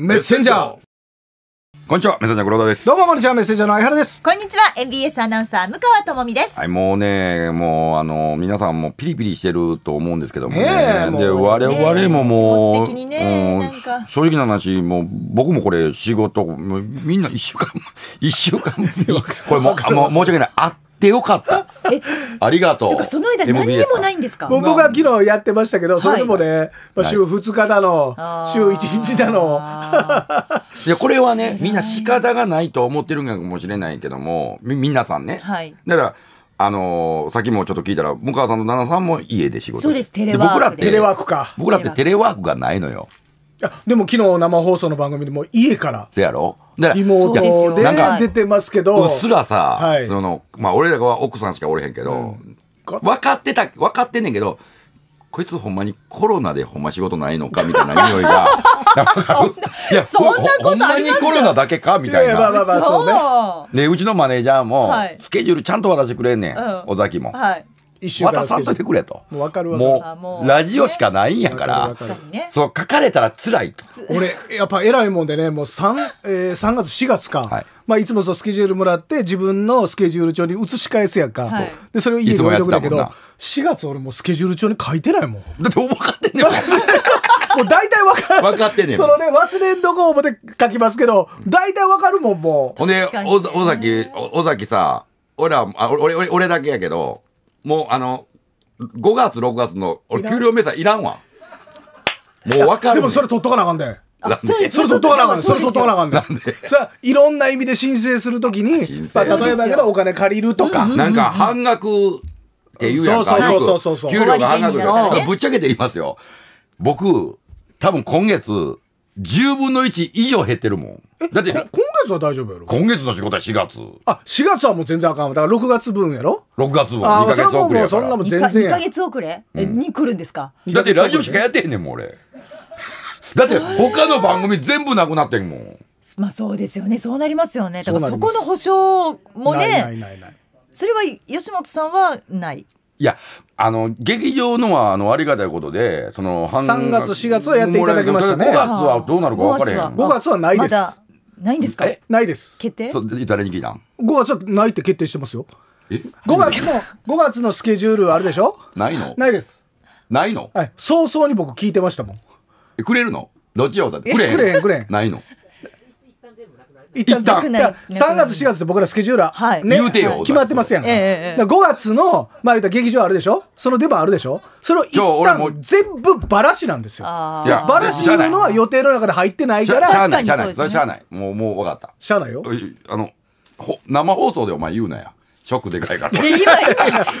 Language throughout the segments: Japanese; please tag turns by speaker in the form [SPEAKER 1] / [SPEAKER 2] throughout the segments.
[SPEAKER 1] メッセンジャーこんにちは、メッセンジャー黒田です。どうも、こんにちは、メッセンジャーの相原で
[SPEAKER 2] す。こんにちは、MBS アナウンサー、向川智美です。はい、
[SPEAKER 1] もうね、もう、あの、皆さんもピリピリしてると思うんですけどもね。ねで、我々ももう、ね、もう正直な話、もう、僕もこれ、仕事、みんな一週間、一週間、これも、もう、申し訳ない、あっってよかった。えありがとう。かその間何にも
[SPEAKER 2] ないんですか。僕は
[SPEAKER 3] 昨日やってましたけど、それでもね、はい、まあ週2日だの、週1日だの。いやこれはね、みんな
[SPEAKER 1] 仕方がないと思ってるんかもしれないけども、み皆さんね。はい、だから。あのー、さっきもちょっと聞いたら、向川さんの旦那さんも家で仕事そうです、テレワーク僕らテレワークか。僕らってテレワークがないのよ。
[SPEAKER 3] でも昨日生放送の番組でも家から
[SPEAKER 1] せやろリモートで出てますけどうっすらさ、はい、そのまあ俺らは奥さんしかおれへんけど、うん、分かってた分かってんねんけどこいつほんまにコロナでほんま仕事ないのかみたいな匂いが。い や、そんなことほんまにコロナだけかみたいな。まあまあまあ、そ
[SPEAKER 4] う
[SPEAKER 1] ね。で、うちのマネージャーも、スケジュールちゃんと渡してくれんねん。尾崎も。渡さんといてくれと。もうわかるわかる。もう、ラジオしかないんやから、そう、書かれたら辛いと。
[SPEAKER 3] 俺やっぱ偉いもんでねもう 3,、えー3月4月か、はいまあ、いつもそうスケジュールもらって自分のスケジュール帳に移し返すやんか、はいでそれを家に置いおくんだけど4月俺もスケジュール帳に書いてないもんだって分かってんねんもう大体分かる分かってんねんそのね忘れんとこ思って書きますけど大体分かるもんもうほんで、
[SPEAKER 1] ね尾崎、尾尾崎さ、俺ら、あ俺、俺、俺だけやけど、もうあの、5月、6月の、俺、給料明細いらんわ。もう分かる。でもそ
[SPEAKER 3] れ取っとかなあかんで。それ取っとかなあかんで。それ取っとかなあかんで。なんでそれはいろんな意味で申請するときに、
[SPEAKER 1] まあ、例えばけどお
[SPEAKER 3] 金借りるとか。なんか半
[SPEAKER 1] 額っていうやつそうそうそうそう。給料が半額だから。ぶっちゃけて言いますよ。僕、多分今月、10分の1以上減ってるもん。だって今月は大丈夫やろ今月の仕事は4月。
[SPEAKER 3] あ、4月はもう全然あかんだから6月分やろ
[SPEAKER 1] ?6 月分。2ヶ月遅れやから。そんなも
[SPEAKER 3] ん全然や。2ヶ
[SPEAKER 2] 月遅れ、え、に来るんですか
[SPEAKER 3] だってラジオしかやっ
[SPEAKER 1] てへんねんもん俺。だって他の番組全部なくなってんもん。
[SPEAKER 2] まあそうですよね。そうなりますよね。だからそこの保証もね。ないないないないそれは吉本さんはない。
[SPEAKER 1] いや、あの、劇場のは、あの、ありがたいことで、その、3月、4月はやっていただきましたね。5月はどうなるか分からへん。5月
[SPEAKER 3] はないです。ま、ないんですかないです。決定そ
[SPEAKER 1] う、誰に聞いたん
[SPEAKER 3] ?5 月はないって決定してますよ。え ?5 月の、5月のスケジュールあるでしょないのないです。ないのはい。早々に僕聞いてましたも
[SPEAKER 1] ん。くれるのどっちや
[SPEAKER 3] くれへん。くれへん、くれへん。ないの一旦3月4月で僕らスケジュールは、ね、決まってますやんか,、5月のまあ言った劇場あるでしょその出番あるでしょそれを一旦全部バラシなんですよバラシいうのは予定の中で入ってないからしゃあないしゃあない
[SPEAKER 1] もうもう分かったしゃあないよあの生放送でお前言うなやショックでかいから。で、今、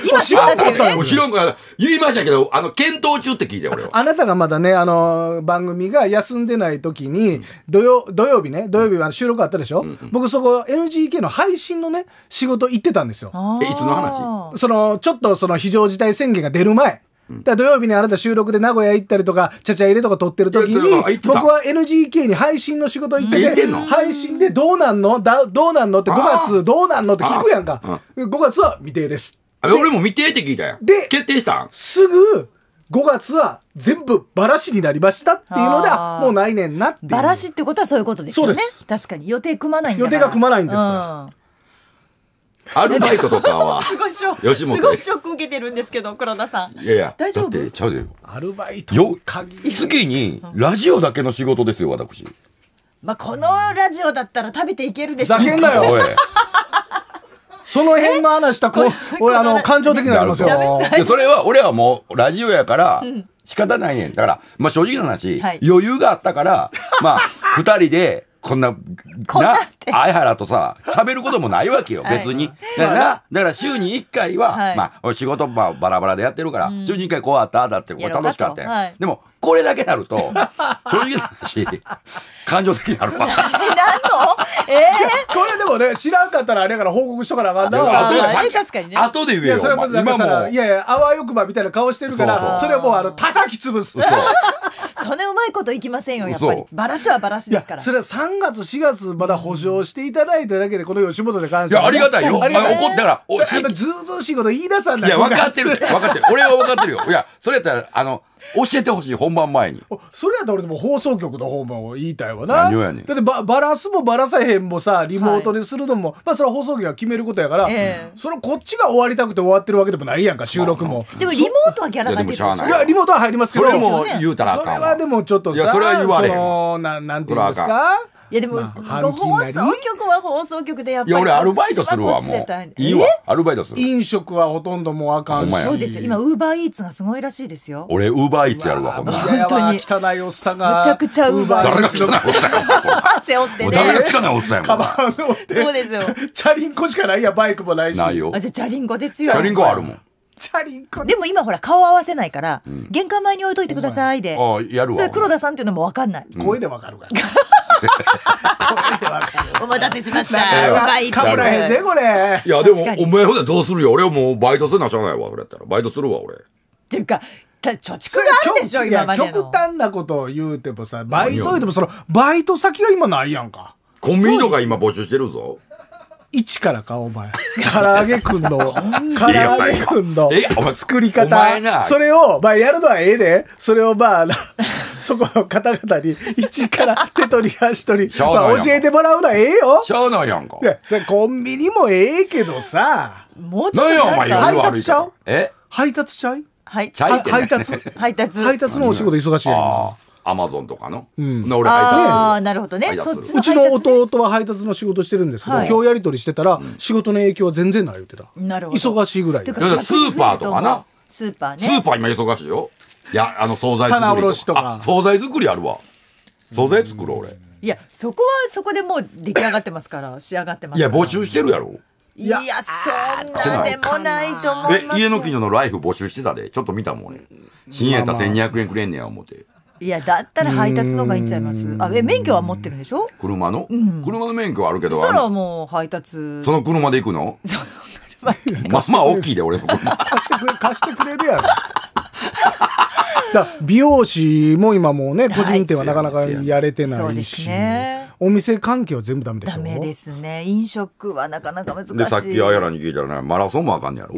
[SPEAKER 1] 今、知らんかったよ。知らんか言いましたけど、あの、検討中って聞いて、俺は。
[SPEAKER 3] あなたがまだね、あの、番組が休んでない時に、土曜、土曜日ね、土曜日は収録あったでしょ、僕そこ NGK の配信のね、仕事行ってたんですよ。
[SPEAKER 4] え、いつの話
[SPEAKER 3] その、ちょっとその非常事態宣言が出る前。だ土曜日にあなた収録で名古屋行ったりとか、ちゃちゃ入れとか撮ってる時に、僕は NGK に配信の仕事行ってて、配信でどうなんのだどうなんのって5月どうなんのって聞くやん
[SPEAKER 1] か。5月は未定です。俺も未定って聞いたよ。で、決定した
[SPEAKER 3] すぐ、5月は全部バラシになりましたっていうのでもう来年
[SPEAKER 2] なってバラシってことはそういうことですよね確かに予定組まないんだから予定が組まないんですから、うん
[SPEAKER 1] アルバイトとかは すごいショ吉本すごいシ
[SPEAKER 2] ョック受けてるんですけど黒田さ
[SPEAKER 1] んいやいや大丈夫ちゃうよアルバイトよ月にラジオだけの仕事ですよ私
[SPEAKER 2] まあこのラジオだったら食べていけるでしょふざけんなよおい
[SPEAKER 1] その辺の話したこ俺あの感情的になりますよそれは俺はもうラジオやから、うん仕方ないねん。だから、まあ正直な話、はい、余裕があったから、まあ、二人で、こんな、な、相原とさ、喋ることもないわけよ、別に。だから、だから週に1回は、まあ、仕事、まあ、バラバラでやってるから、週に1回こうあった、だって、これ楽しかったよ。でも、これだけなると、正直なし、感情的になるわ。な の
[SPEAKER 3] えー、これでもね、知らんかったらあれやから報告しとかなあかんな。確かにね。後で言えよ。いや、それもいやいや、あわよくばみたいな顔してるから、それはもう、あの、叩き潰す。そう
[SPEAKER 2] そんなうまいこといきませんよやっぱりバラしはバラしです
[SPEAKER 3] からそれは3月4月まだ保証していただいただけでこの吉本で関しいやありがたいよあ怒ったからおずうずうしいこと言い出さ
[SPEAKER 1] ないいや分かってる分かってる俺は分かってるよいやそれやったらあの教えてほしい本番前に
[SPEAKER 3] それやったら俺でも放送局の方も言いたいわな何やねんだってバララすもバラさへんもさリモートでするのも、まあそれは放送局が決めることやから、えそのこっちが終わりたくて終わってるわけでもないやんか収録も、でもリモー
[SPEAKER 2] トはギャラが出てるい
[SPEAKER 3] やないいやリモートは入りますけそどれも言うたらあそかれんわはでもちょっとさいやそれは言われへんそのななんていうんですか
[SPEAKER 2] いやでも、まあ、放送局は放送局でやっぱりいや俺アルバイトするわもう
[SPEAKER 1] いいわアルバイトする
[SPEAKER 3] 飲食はほとんどもうあかんし
[SPEAKER 1] そうです
[SPEAKER 2] 今ウーバーイーツがすごいらしいですよ
[SPEAKER 1] 俺ウーバーイーツやるわほんとに汚いおっさ
[SPEAKER 3] んがめちゃくちゃウーバー誰が汚い
[SPEAKER 2] おっさんや 背負ってね誰が汚いおっさんやカバンそうですよチャリ
[SPEAKER 3] ンコしかないやバイクもないしないよあじゃチャリンコですよチャリンコあるもん
[SPEAKER 2] チャリンコでも今ほら顔合わせないから、うん、玄関前に置いといてくださいであやるわ黒田さんっていうのも分かんない、声で分かるから お待たせしました。かぶらへ
[SPEAKER 1] んね、これ。いや、でも、お前ほらどうするよ。俺はもうバイトするなしゃあないわ。やったら。バイトするわ、俺。っ
[SPEAKER 3] ていうか、貯蓄があるでしょ今までの極端なことを言うてもさバイトで
[SPEAKER 1] もそのバイト先が今ないやんかコンビニとか今募集してるぞ一か
[SPEAKER 3] らか、お前。唐揚げくんの、唐揚げくんの作り方。それを、まあやるのはええで、それをまあ、そこの方々に一から手取り足取り、まあ教えてもらうのはええよ。小ょのやんか。それコンビニもええけどさ。もうちょっと。お前配達ちゃうえ配達ちゃいはい。配達
[SPEAKER 1] 配達のお仕事忙しいやん。アマゾンとかの。うん、俺
[SPEAKER 3] あ
[SPEAKER 2] あ、なるほどね。うちの
[SPEAKER 3] 弟は配達の仕事してるんですけど、今日やり取りしてたら、仕事の影響は全然ない言ってた。なるほど。忙しいぐらい。スーパーとかな。
[SPEAKER 2] スー
[SPEAKER 1] パーね。スーパー今忙しいよ。いや、あの惣菜作り。棚卸とか。惣菜作りあるわ。惣菜作ろう、俺。
[SPEAKER 2] いや、そこはそこでもう出来上がってますから、仕上がってます。いや、募
[SPEAKER 1] 集してるやろ。
[SPEAKER 2] いや、そんなでもないと思う。え、家
[SPEAKER 1] の近所のライフ募集してたで、ちょっと見たもんね。新栄太1200円くれんねや、思って。
[SPEAKER 2] いやだったら配達の方がいいんちゃいますあえ免許は持ってるんでしょ
[SPEAKER 1] 車の、うん、車の免許はあるけどそしたら
[SPEAKER 2] もう配達そ
[SPEAKER 1] の車で行くのまあまあ大きいで俺も貸してくれ貸してくれるやろ
[SPEAKER 3] だ美容師も今もうね個人店はなかなかやれてないし、ね、お店関係は全部ダメでしょダメで
[SPEAKER 2] すね飲食はなかなか難
[SPEAKER 3] しいでさっきあやらに
[SPEAKER 1] 聞いたらねマラソンもあかんやろ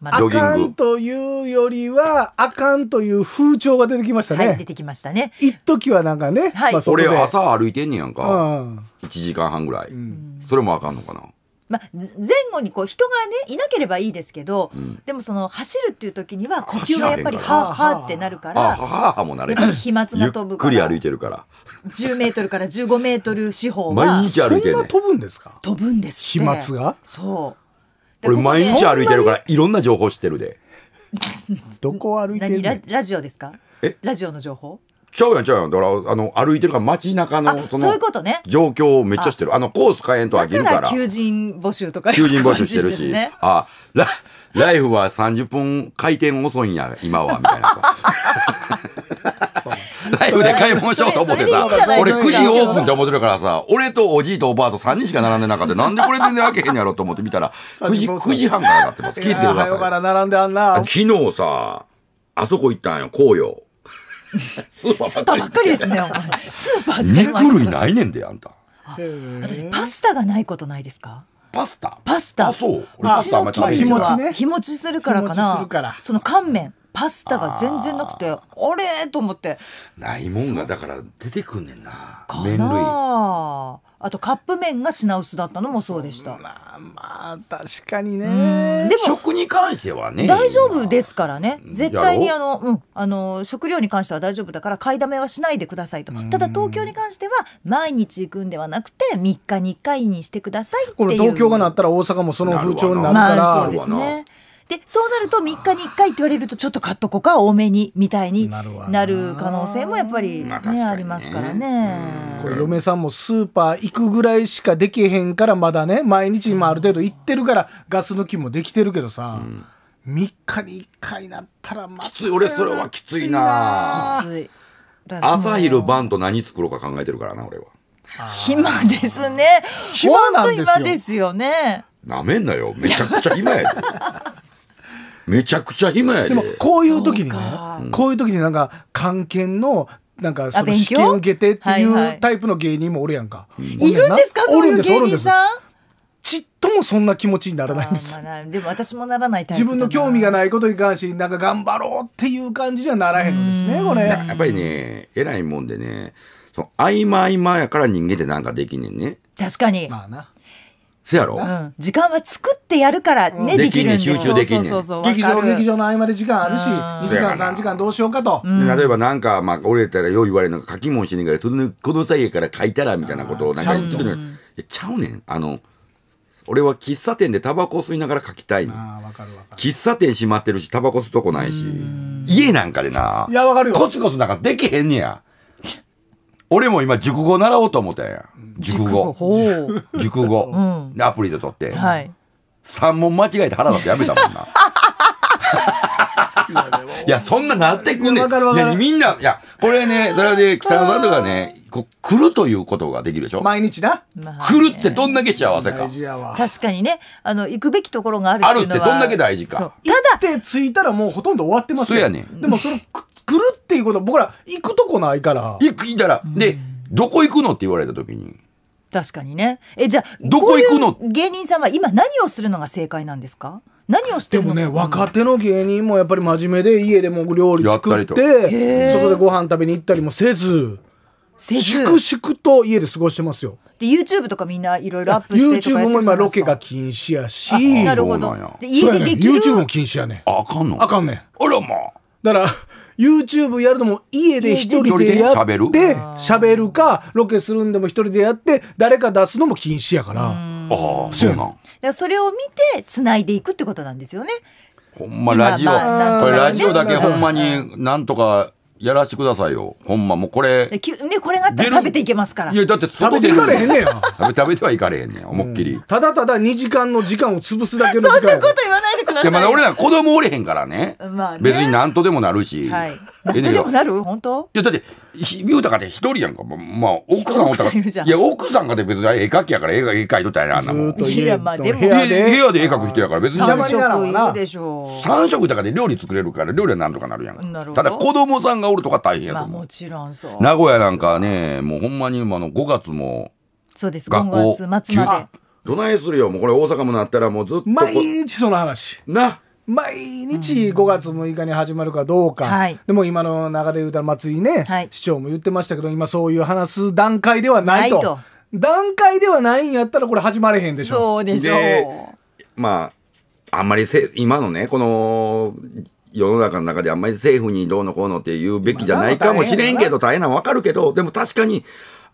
[SPEAKER 1] まあ、あかん
[SPEAKER 2] というより
[SPEAKER 3] はあかんという風潮が出てきましたね、はい、出てきましたね一時はなんかね、はいまあ、俺朝
[SPEAKER 1] 歩いてんねやんか、う1時間半ぐらい、うん、それもあかんのかな
[SPEAKER 2] まあ、前後にこう人がねいなければいいですけど、うん、でもその走るっていう時には呼吸がやっぱりははってなるからははもなれる飛沫が飛ぶからゆ
[SPEAKER 1] っくり歩いてるから
[SPEAKER 2] 10メートルから15メートル四方は毎日歩いてる、ね、飛ぶんですか飛ぶんです飛沫がそう
[SPEAKER 1] 俺毎日歩いてるからいろんな情報知ってるで
[SPEAKER 2] どこ歩いてるラジオですか
[SPEAKER 1] えラジオの情報ちゃうやんちゃうやんだからあの歩いてるから街中のそそういうことね状況をめっちゃ知ってるあのコース変えんとあげるから求
[SPEAKER 2] 人募集とか求人募集してるし、
[SPEAKER 1] あラライフは30分回転遅いんや今はみたいな ライブで買い物しようと思ってさ、俺9時オープンって思ってるからさ、俺とおじいとおばあと3人しか並んでなかった。なんでこれ全然開けへんやろと思って見たら、9時、9時半からなってます。聞いてください。昨日さ、あそこ行ったんよ、紅葉。スーパーばっかりです
[SPEAKER 4] ね。お前。スーパ
[SPEAKER 1] ー肉類ないねんで、あんた。
[SPEAKER 2] あとパスタがないことないですかパスタパスタあ、そう。パスタあんま日持ちするからかな。その乾麺。パスタが全然なくてあれと思って
[SPEAKER 1] ないもんがだから出てくんねんな麺類
[SPEAKER 2] あとカップ麺が品薄だったのもそうでしたまあま
[SPEAKER 1] あ確かにねでも食に関してはね大
[SPEAKER 2] 丈夫ですからね絶対にあの、うん、あの食料に関しては大丈夫だから買いだめはしないでくださいとただ東京に関しては毎日行くんではなくて3日に1回にしてくださいっていうこれ東京がなったら大阪もその風潮になるから、そうですねでそうなると3日に1回って言われるとちょっと買っとこうか多めにみたいになる可能性もやっぱりね、ねありますからね。
[SPEAKER 3] これ嫁さんもスーパー行くぐらいしかできへんからまだね毎日今ある程度行ってるからガス抜きもできてるけどさ、うん、3日に1回なったらまあ、きつい俺それはきついなきつい朝昼
[SPEAKER 1] 晩と何作ろうか考えてるからな俺は。
[SPEAKER 2] 暇ですね。暇なんですよ。ですよね。
[SPEAKER 1] なめんなよ。めちゃくちゃ暇やで。めちゃくちゃ暇やで。でも、
[SPEAKER 2] こういう
[SPEAKER 3] 時にね、こういう時になんか、関係のなんかその試験受けてっていうタイプの芸人もおるやんか。はいはい、いるんですかそういう芸人さんちっともそんな気持ちになら
[SPEAKER 1] ないんです。
[SPEAKER 2] まあ、でも私もならない自分
[SPEAKER 3] の興味がないことに関してなんか頑張ろうっ
[SPEAKER 1] ていう感じじゃならへんのですねこれ。やっぱりね偉いもんでねその合間合間やから人間ってなんかできねんね。
[SPEAKER 2] 確かに。まあな。せやろ、うん、時間は作ってやるからね、
[SPEAKER 1] うん、できるんです集中でき劇
[SPEAKER 2] 場劇場の合間で時間あるし、2
[SPEAKER 1] 時間3
[SPEAKER 3] 時間どうしようかと、うん、例
[SPEAKER 1] えばなんかまあ折れたらよう言われるの書きもんしねえからこの際から書いたらみたいなことをなんか言ってるのちゃうねんあの俺は喫茶店でタバコ吸いながら書きたいの喫茶店閉まってるしタバコ吸うとこないし家なんかでなコツコツなんかできへんねや俺も今、熟語習おうと思ったんや。熟語。熟語。で、アプリで取って。はい。3問間違えて腹立ってやめたもんな。いや、そんななってくんねん。いや、みんな、いや、これね、それで北野さんとかね、こう、来るということができるでしょ毎日な。来るってどんだけ幸せか。
[SPEAKER 2] 確かにね、あの、行くべきところがあるあるってどんだけ大事か。ただ。行って着いたらもうほとんど終わって
[SPEAKER 4] ますよ。そ
[SPEAKER 3] うや
[SPEAKER 1] ねん。でもその、作るっていうこと僕ら行くとこないから行くいたら、うん、でどこ行くのって言われた時に
[SPEAKER 2] 確かにねえじゃあどこ行くの芸人さんは今何をするのが正解なんですか
[SPEAKER 3] 何をしてでもね若手の芸人もやっぱり真面目で家でも料理作ってそこでご飯食べに行ったりもせず粛々と家で過ごしてますよ
[SPEAKER 2] で YouTube とかみんないろいろアップしてるか YouTube も今
[SPEAKER 3] ロケが禁止やしなるほどで家でできる、ね、YouTube も禁止やねあかんのあかんねあらまあだから YouTube やるのも家で一人でやって喋るかロケするんでも一人でやって誰か出すのも禁止やからああそう
[SPEAKER 2] なんそれを見てつないでいくってことなんですよね
[SPEAKER 1] ほんまラジオ、これラジオだけほんまになんとかやらしてくださいよ。ほんま、もうこれ。
[SPEAKER 2] ね、これがあったら食べていけますか
[SPEAKER 3] ら。
[SPEAKER 1] いや、だって食べていかれへんねや。食べてはいかれへんねや、思いっきり。ただた
[SPEAKER 3] だ2時間の時間を潰すだけの時間。そんな
[SPEAKER 1] こ
[SPEAKER 2] と言わないでください。いや、まだ俺ら子供
[SPEAKER 1] おれへんからね。まあ、ね、別に何とでもなるし。は
[SPEAKER 2] い。エネなる本当
[SPEAKER 1] いやだって美歌かて一人やんかまあ奥さんおったからいや奥さんがで別に絵描きやから絵絵描いとったやなあんなもんいや
[SPEAKER 4] まあでも部屋で
[SPEAKER 1] 絵描く人やから別に邪魔にならんな
[SPEAKER 4] 3
[SPEAKER 1] 食だかで料理作れるから料理はなんとかなるやんただ子供さんがおるとか大変やと思う、
[SPEAKER 2] もちろんそう
[SPEAKER 1] 名古屋なんかねもうほんまに今の5月も
[SPEAKER 2] そう
[SPEAKER 3] です5月末ま
[SPEAKER 1] でどないするよもうこれ大阪もなったらもうずっと毎
[SPEAKER 3] 日その話な毎日5月6日に始まるかどうか、はい、でも今の中で言うたら松井ね、はい、市長も言ってましたけど今そういう話す段階ではないと段階ではないんやったらこれ始まれへんでしょそうでしょう
[SPEAKER 1] まああんまりせ今のねこの世の中の中であんまり政府にどうのこうのって言うべきじゃないかもしれんけど大変なの分かるけどでも確かに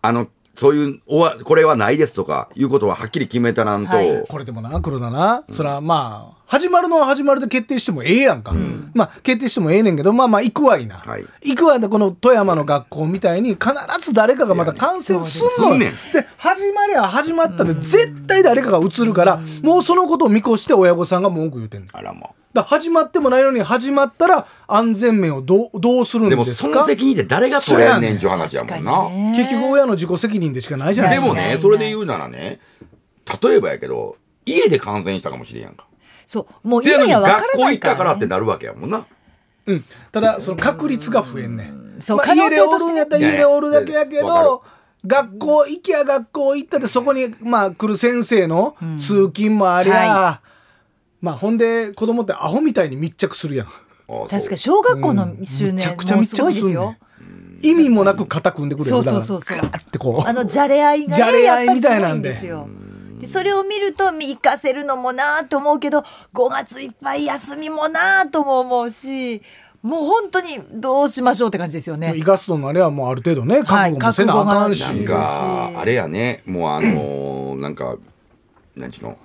[SPEAKER 1] あのそういう、おわ、これはないですとか、いうことははっきり決めたなんと。はい、
[SPEAKER 3] これでもな、黒田な。うん、そら、まあ、始まるのは始まるで決定してもええやんか。うん、まあ、決定してもええねんけど、まあまあ、行くわいな。はい、行くわいな、この富山の学校みたいに、必ず誰かがまた感染すんの、ね、で、始まりゃ始まったで、絶対誰かが移るから、うん、もうそのことを見越して親御さんが文句言うてんの。あらもう。だ始まってもないのに始まったら安全面をどうどうするんですかでもその責任って誰が取れんねんう
[SPEAKER 1] 話やもんな、結局親
[SPEAKER 3] の自己責任でしかないじゃないですかでもねそれで
[SPEAKER 1] 言うならね例えばやけど家で感染したかもしれんやんかそうもう家に分学校行ったからってなるわけやもんなうん
[SPEAKER 3] ただその確率が増えんねん、そまあ、家でおるんやったら家でおるだけやけど、学校行きゃ学校行ったってそこにまあ来る先生の通勤もありゃ、まあほんで子供ってアホみたいに密着するやん確か小学校の周年、うん、もすごいですよ。意味もなく肩組んでくるよ。そうそうそうそう。って
[SPEAKER 2] こう。あのじゃれ合いが、ね、じゃれ合いみたいなんで。すでそれを見ると行かせるのもなと思うけど5月いっぱい休みもなとも思うしもう本当にどうしましょうって感じですよね。イ
[SPEAKER 3] ガストのあれはもうある程度ね覚悟もせなあかんし。はい、あれ
[SPEAKER 1] やねもうあのー、なんか何ちゅうの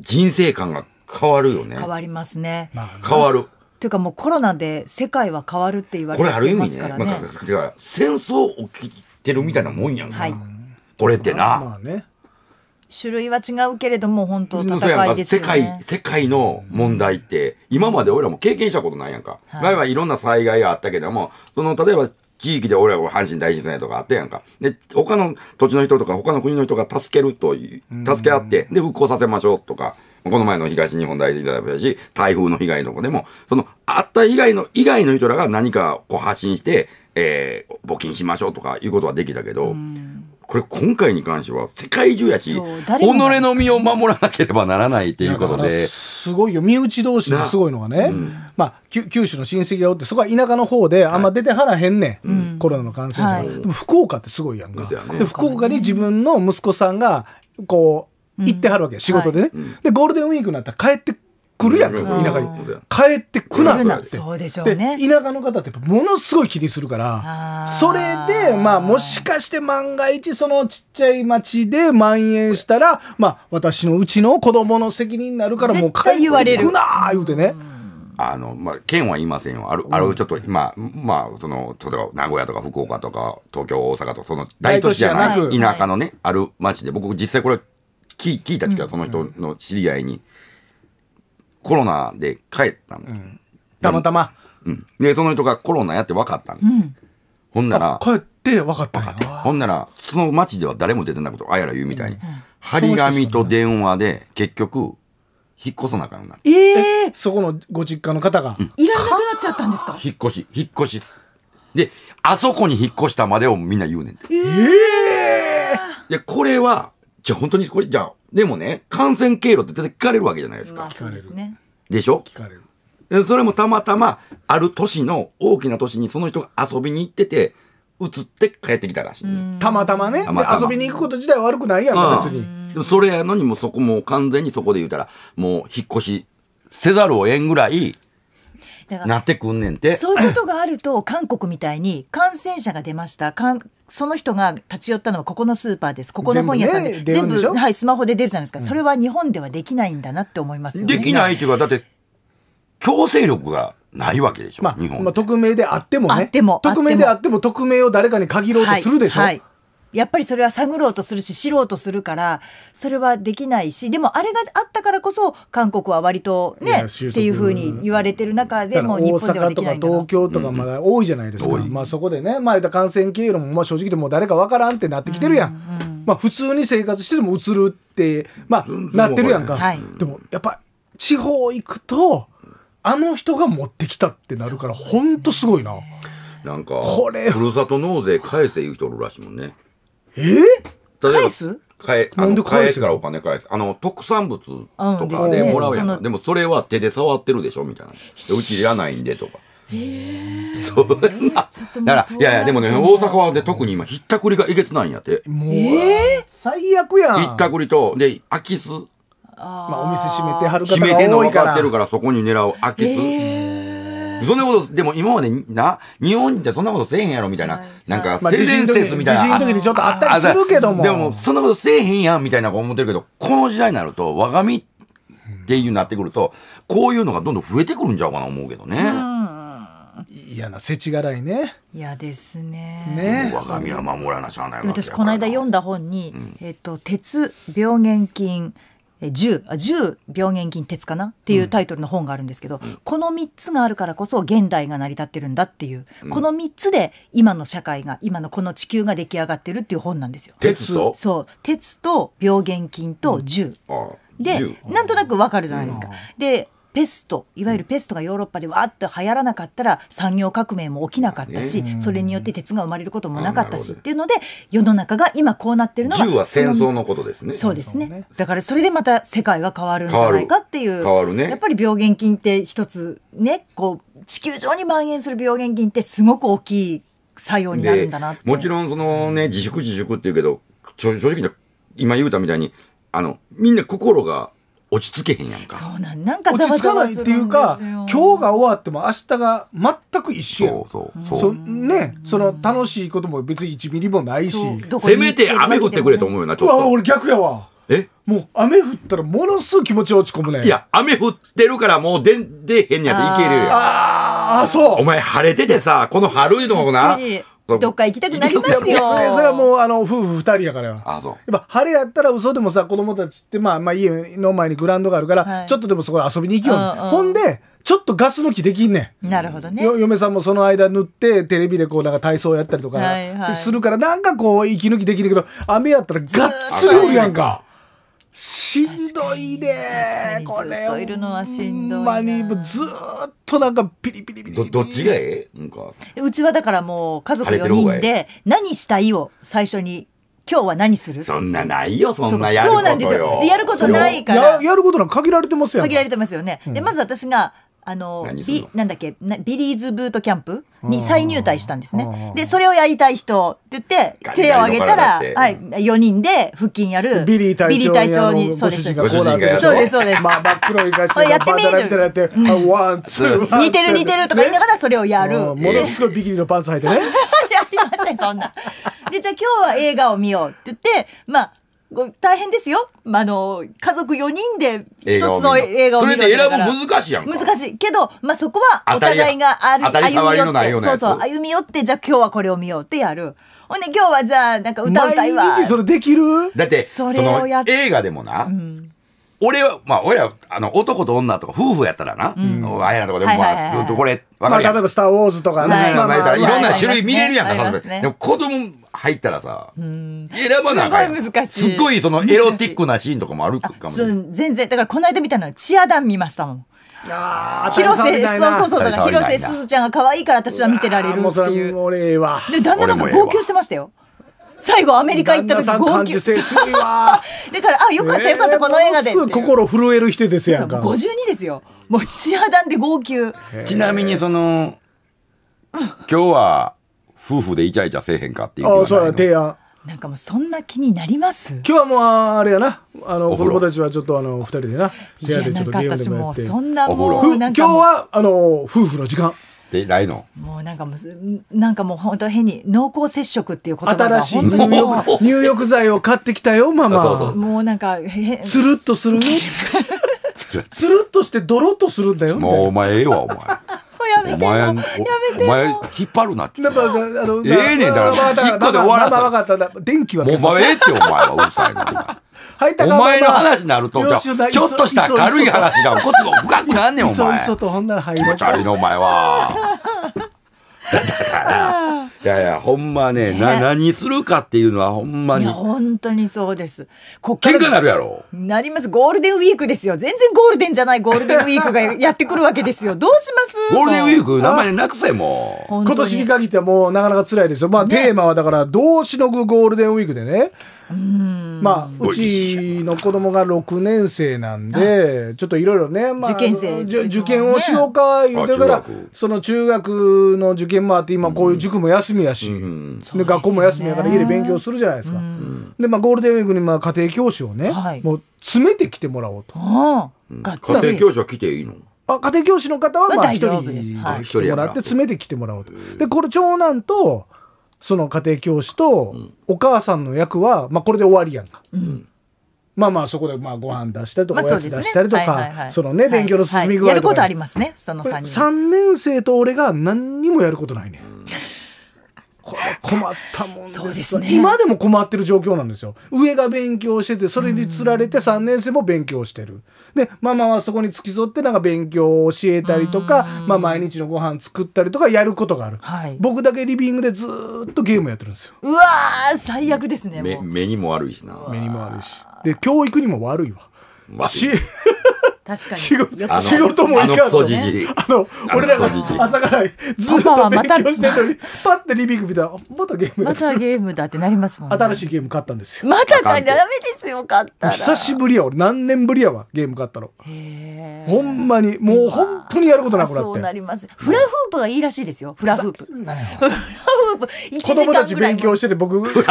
[SPEAKER 1] 人生観が変わるよね変
[SPEAKER 2] わりますね、ま
[SPEAKER 1] あ、変わる
[SPEAKER 2] っていうかもうコロナで世界は変わるって言われてますからねこれある意味ね、ま
[SPEAKER 1] あ、だから戦争起きてるみたいなもんやん、はい、これってな、まあ
[SPEAKER 2] ね、種類は違うけれども本当戦いですよ、ね、世界
[SPEAKER 1] 世界の問題って今まで俺らも経験したことないやんか、はい、前はいろんな災害があったけどもその例えば地域で俺らは阪神大震災とかあったやんか。で、他の土地の人とか他の国の人が助けると、助け合って、で、復興させましょうとか、この前の東日本大震災だし、台風の被害の子でも、その、あった以外の、以外の人らが何かこう発信して、えー、募金しましょうとかいうことはできたけど、これ今回に関しては世界中やし、己の身を守らなければならないっていうことで。す
[SPEAKER 3] ごいよ。身内同士ですごいのがね、うん、まあ、九州の親戚がおって、そこは田舎の方で、あんま出てはらへんねん。はい、コロナの感染者、はでも福岡ってすごいやんか。
[SPEAKER 1] ね、で福
[SPEAKER 3] 岡に自分の息子さんが、こう、行ってはるわけ仕事でね、でゴールデンウィークになったら帰ってくるやんか、田舎に帰ってくなってそうでしょう、ね、田舎の方ってものすごい気にするからそれでまあもしかして万が一そのちっちゃい町で蔓延したらまあ私のうちの子供の責任になるからもう帰ってくなー言うてね。
[SPEAKER 1] あの、まあ、県は言いませんよ。ある、ある、ちょっと、まあ、まあ、その、例えば、名古屋とか福岡とか、東京、大阪とか、その、大都市じゃない、田舎のね、ある町で、僕、実際これ、き聞いた時はその人の知り合いに、コロナで帰ったの、うんたまたま。うん、でその人がコロナやって分かったの、んほんなら帰って分かったかほんならその町では誰も出てないことあやら言うみたいに、張り紙と電話で結局引っ越さなあかんった
[SPEAKER 3] ええそこのご実家の方が。いらなくなっちゃったんです
[SPEAKER 1] か引っ越し引っ越しっであそこに引っ越したまでをみんな言うねんてええでこれはじゃあ本当にこれ、じゃあ、でもね、感染経路って絶対聞かれるわけじゃないですか。聞かれる。でしょ聞かれる。それもたまたま、ある都市の、大きな都市にその人が遊びに行ってて、移って帰ってきたらしい。たまたまね。たまたま遊びに行くこと自体悪くないやん別に。それやのにもそこも完全にそこで言うたら、もう引っ越しせざるをえんぐらい、なってくんねんてそういうこ
[SPEAKER 2] とがあると韓国みたいに感染者が出ましたその人が立ち寄ったのはここのスーパーです、ここの本屋さんで、全部,、ね、全部はい、スマホで出るじゃないですか、それは日本ではできないんだなって思います
[SPEAKER 3] よね。できない
[SPEAKER 1] というか、だって、強制力がないわけでしょ、まあ、日本、
[SPEAKER 3] まあ、匿名であってもね、あっても匿名であっても、匿名を誰かに限ろうとするでしょ。はい
[SPEAKER 2] やっぱりそれは探ろうとするし知ろうとするからそれはできないしでもあれがあったからこそ韓国は割とねっていうふうに言われてる中でも日本では大阪とか
[SPEAKER 3] 東京とかまだ多いじゃないですか、うん、まあ、そこでね、まあ、感染経路もまあ正直でも誰かわからんってなってきてるやん。うんうん、まあ、普通に生活してても移るって、まあ、なってるやんか、はい、でもやっぱ地方行くとあの人が持ってきたってなるから、本当すごいな。
[SPEAKER 1] なんか、ふるさと納税返せいう人おるらしいもんね。えー、返すかえ、あの、返しからお金返す。あの、特産物と
[SPEAKER 4] かでもらうやんんで
[SPEAKER 1] ね、でもそれは手で触ってるでしょみたいな。うちいらないんでとか。へそんな。だから、いやいや、でもね、大阪はで特に今、ひったくりがいげつないんやって。もう、
[SPEAKER 3] 最悪やん。ひっ
[SPEAKER 1] たくりと、で、空き巣。
[SPEAKER 3] まあ、お店閉めてはるから。閉めての分かってる
[SPEAKER 1] から、そこに狙う空き巣。えそんなこと、でも今までな、日本人ってそんなことせえへんやろみたいな、なんか、性善説みたいな。自信の時にちょっとあったりするけども。でも、そんなことせえへんやんみたいな思ってるけど、この時代になると、我が身っていうなってくると、こういうのがどんどん増えてくるんちゃうかな思うけどね。
[SPEAKER 3] 嫌な世知辛いね
[SPEAKER 2] 嫌ですね
[SPEAKER 3] ね
[SPEAKER 1] 我が身は守らなしゃあない
[SPEAKER 2] 私この間読んだ本に、えっと鉄病原菌10あ病原菌鉄かなっていうタイトルの本があるんですけど、うん、この3つがあるからこそ現代が成り立ってるんだっていう、うん、この3つで今の社会が今のこの地球が出来上がってるっていう本なんですよ。鉄とそう鉄と病原菌と銃、うん、でなんとなくわかるじゃないですか。でペストいわゆるペストがヨーロッパでわっと流行らなかったら産業革命も起きなかったし、それによって鉄が生まれることもなかったしっていうので世の中が今こうなってるのが銃は戦争のこ
[SPEAKER 1] とですねそうです
[SPEAKER 2] ねだからそれでまた世界が変わるんじゃないかっていう変わる、ね、やっぱり病原菌って一つねこう地球上に蔓延する病原菌ってすごく大きい作用になるんだな
[SPEAKER 1] もちろんそのね自粛自粛っていうけど正直今言うたみたいにあのみんな心が落ち着けへんやんかそう
[SPEAKER 3] なんなんか落ち着かないっていうか今日が終わっても明日が全く一緒やんそうそうねその楽しいことも別に1ミリもないしせめて雨降って
[SPEAKER 1] くれと思うよなちょっとうわ俺逆やわえもう雨降ったらものすごい気持ち落ち込むねいや雨降ってるからもうででへんやでいけるよああそうお前晴れててさこの春のな
[SPEAKER 2] どっか行きたくなりますよ。そ
[SPEAKER 3] れはもうあの夫婦二人やから。あそう。やっぱ晴れやったら嘘でもさ子供たちってまあまあ家の前にグラウンドがあるから、はい、ちょっとでもそこで遊びに行きよ、うんうん、ほんでちょっとガス抜きできんね
[SPEAKER 2] ん。なるほどね。
[SPEAKER 3] 嫁さんもその間塗ってテレビでこうなんか体操やったりとかするから、はいはい、なんかこう息抜きできるけど雨やっ
[SPEAKER 1] たらがっつりおるやんか。
[SPEAKER 3] しんどいね
[SPEAKER 2] これずっといるのはしんどいにずっとなんかピリピ
[SPEAKER 1] リピリどどっちがええんか
[SPEAKER 2] うちはだからもう家族4人で何したいを最初に今日は何するそ
[SPEAKER 1] んなないよそんなやることそうなんですよでやることないから
[SPEAKER 2] やることなんか限られてますよ限られてますよね、でまず私があのビなんだっけビリーズブートキャンプに再入隊したんですね。でそれをやりたい人って言って手を挙げたら、はい、4人で腹筋やるビリー隊長にそうです
[SPEAKER 4] そうですそうです
[SPEAKER 3] そうです。まあ真っ黒い会社やってみる。ワンツー似てる似てると
[SPEAKER 2] か言いながらそれをやる。ものすご
[SPEAKER 3] いビキニのパンツ履いてね。や
[SPEAKER 2] りませんそんな。でじゃあ今日は映画を見ようって言ってまあ大変ですよ。まあの、家族4人で一つの映画を見るそれで選ぶ難しいやん難しい。けど、まあ、そこはお互いがある歩み寄って、そうそう、歩み寄って、じゃあ今日はこれを見ようってやる。ほんで今日はじゃあ、なんか歌うたいわ。毎日そ
[SPEAKER 3] れできる
[SPEAKER 1] だって、それをや映画でもな、うん俺は、まあ、俺は、あの、男と女とか、夫婦やったらな、うん、あやなとかでも、まあ、これ、わかるまあ、例えば、ス
[SPEAKER 3] ター・ウォーズとかね、はいまあいろんな種類見れるやんか、ね
[SPEAKER 1] ね、でも、子供入ったらさ、選ばなあかん。すごい難しい。すっごい、その、エロティックなシーンとかもあるかもし
[SPEAKER 2] れない。全然、だから、この間見たのは、チアダン見ましたもん。広瀬そうそうそうそう、広瀬すずちゃんが可愛いから私は見てられるっていうもうそれ俺はで旦那なんか号泣してましたよ最後アメリカ行った時号泣 だからあよかったよかった、この映画で心震
[SPEAKER 3] える人ですやんか
[SPEAKER 2] 52ですよもう血で号泣、え
[SPEAKER 3] ー、ち
[SPEAKER 1] なみにその今日は夫婦でイチャイチャせえへんかっていうあ
[SPEAKER 3] そうや提案
[SPEAKER 2] なんかもうそんな気になります今日はもうあれやなあの子供た
[SPEAKER 3] ちはちょっとあの二人でな
[SPEAKER 1] 部屋でちょっとゲームでもやって今日はあの夫婦の時間でないの
[SPEAKER 2] もうなんかもうなんかもう本当変に濃厚接触っていう言葉が新しい入浴
[SPEAKER 3] 入浴剤を買ってきたよママそうそうう
[SPEAKER 2] もうなんかへつるっとするね
[SPEAKER 1] つるっとしてドロッとするんだよもうお前ええわお前やめてお前お前引っ張るなって
[SPEAKER 3] かあのええねんだから一個で終わらなた電
[SPEAKER 1] 気はもうええってお前はうるさいな
[SPEAKER 3] お前の話になるとちょっとした軽い話がコツが深くなんねんお前のお前は
[SPEAKER 2] だか
[SPEAKER 1] ら、いやいや、ほんまね、ねな、何するかっていうのはほんまに。
[SPEAKER 2] 本当にそうです。
[SPEAKER 1] こっ喧嘩なるやろ
[SPEAKER 2] なります。ゴールデンウィークですよ。全然ゴールデンじゃないゴールデンウィークが やってくるわけですよ。どうしますゴー
[SPEAKER 1] ルデンウィーク、名前なくせ
[SPEAKER 3] もう。今年に限ってはもうなかなか辛いですよ。まあ、ね、テーマはだから、どうしのぐゴールデンウィークでね。まあうちの子供が6年生なんでちょっといろいろね、まあ、受験生、受験をしようか言うてからその中学の受験もあって今こういう塾も休みやし、で学校も休みやから家で勉強するじゃないですか。でまあ、ゴールデンウィークにまあ家庭教師をね、もう詰めてきてもらおうと。
[SPEAKER 1] 家庭教師は来ていいのあ家庭教師の方はま一人
[SPEAKER 3] 来てもらって詰めてきてもらおうと。でこれ長男とその家庭教師とお母さんの役は、まあ、これで終わりやんか。うんまあまあそこでまあご飯出したりとかおやつ出したりとかはいそのね勉強の進み具合とか、はいはい、やることありますね
[SPEAKER 2] その3人
[SPEAKER 3] 3年生と俺が何にもやることないね、うんこれ困ったもんそうですね、今でも困ってる状況なんですよ上が勉強しててそれにつられて3年生も勉強してる、でママはそこに付き添ってなんか勉強を教えたりとか、まあ、毎日のご飯作ったりとかやることがある、はい、僕だけリビングでずっとゲームやってるんですよ
[SPEAKER 2] うわ最悪ですね
[SPEAKER 1] 目にも悪いしな目にも悪いし
[SPEAKER 3] で教育にも悪いわわし確かに。仕事も行かず、ね、あの、俺らが朝からずっと勉強してるのに、パッてリビング見たら、またゲームまたゲームだってなりますもん、新しいゲーム買ったんですよ。またか、ダメで
[SPEAKER 2] すよ、買った久し
[SPEAKER 3] ぶりや、俺何年ぶりやわ、ゲーム買ったの。ほんまに、もう本当にやることなくなって。そうな
[SPEAKER 2] ります。フラフープがいいらしいですよ、フラフープ。フラ ープ子供たち勉
[SPEAKER 3] 強してて僕リビン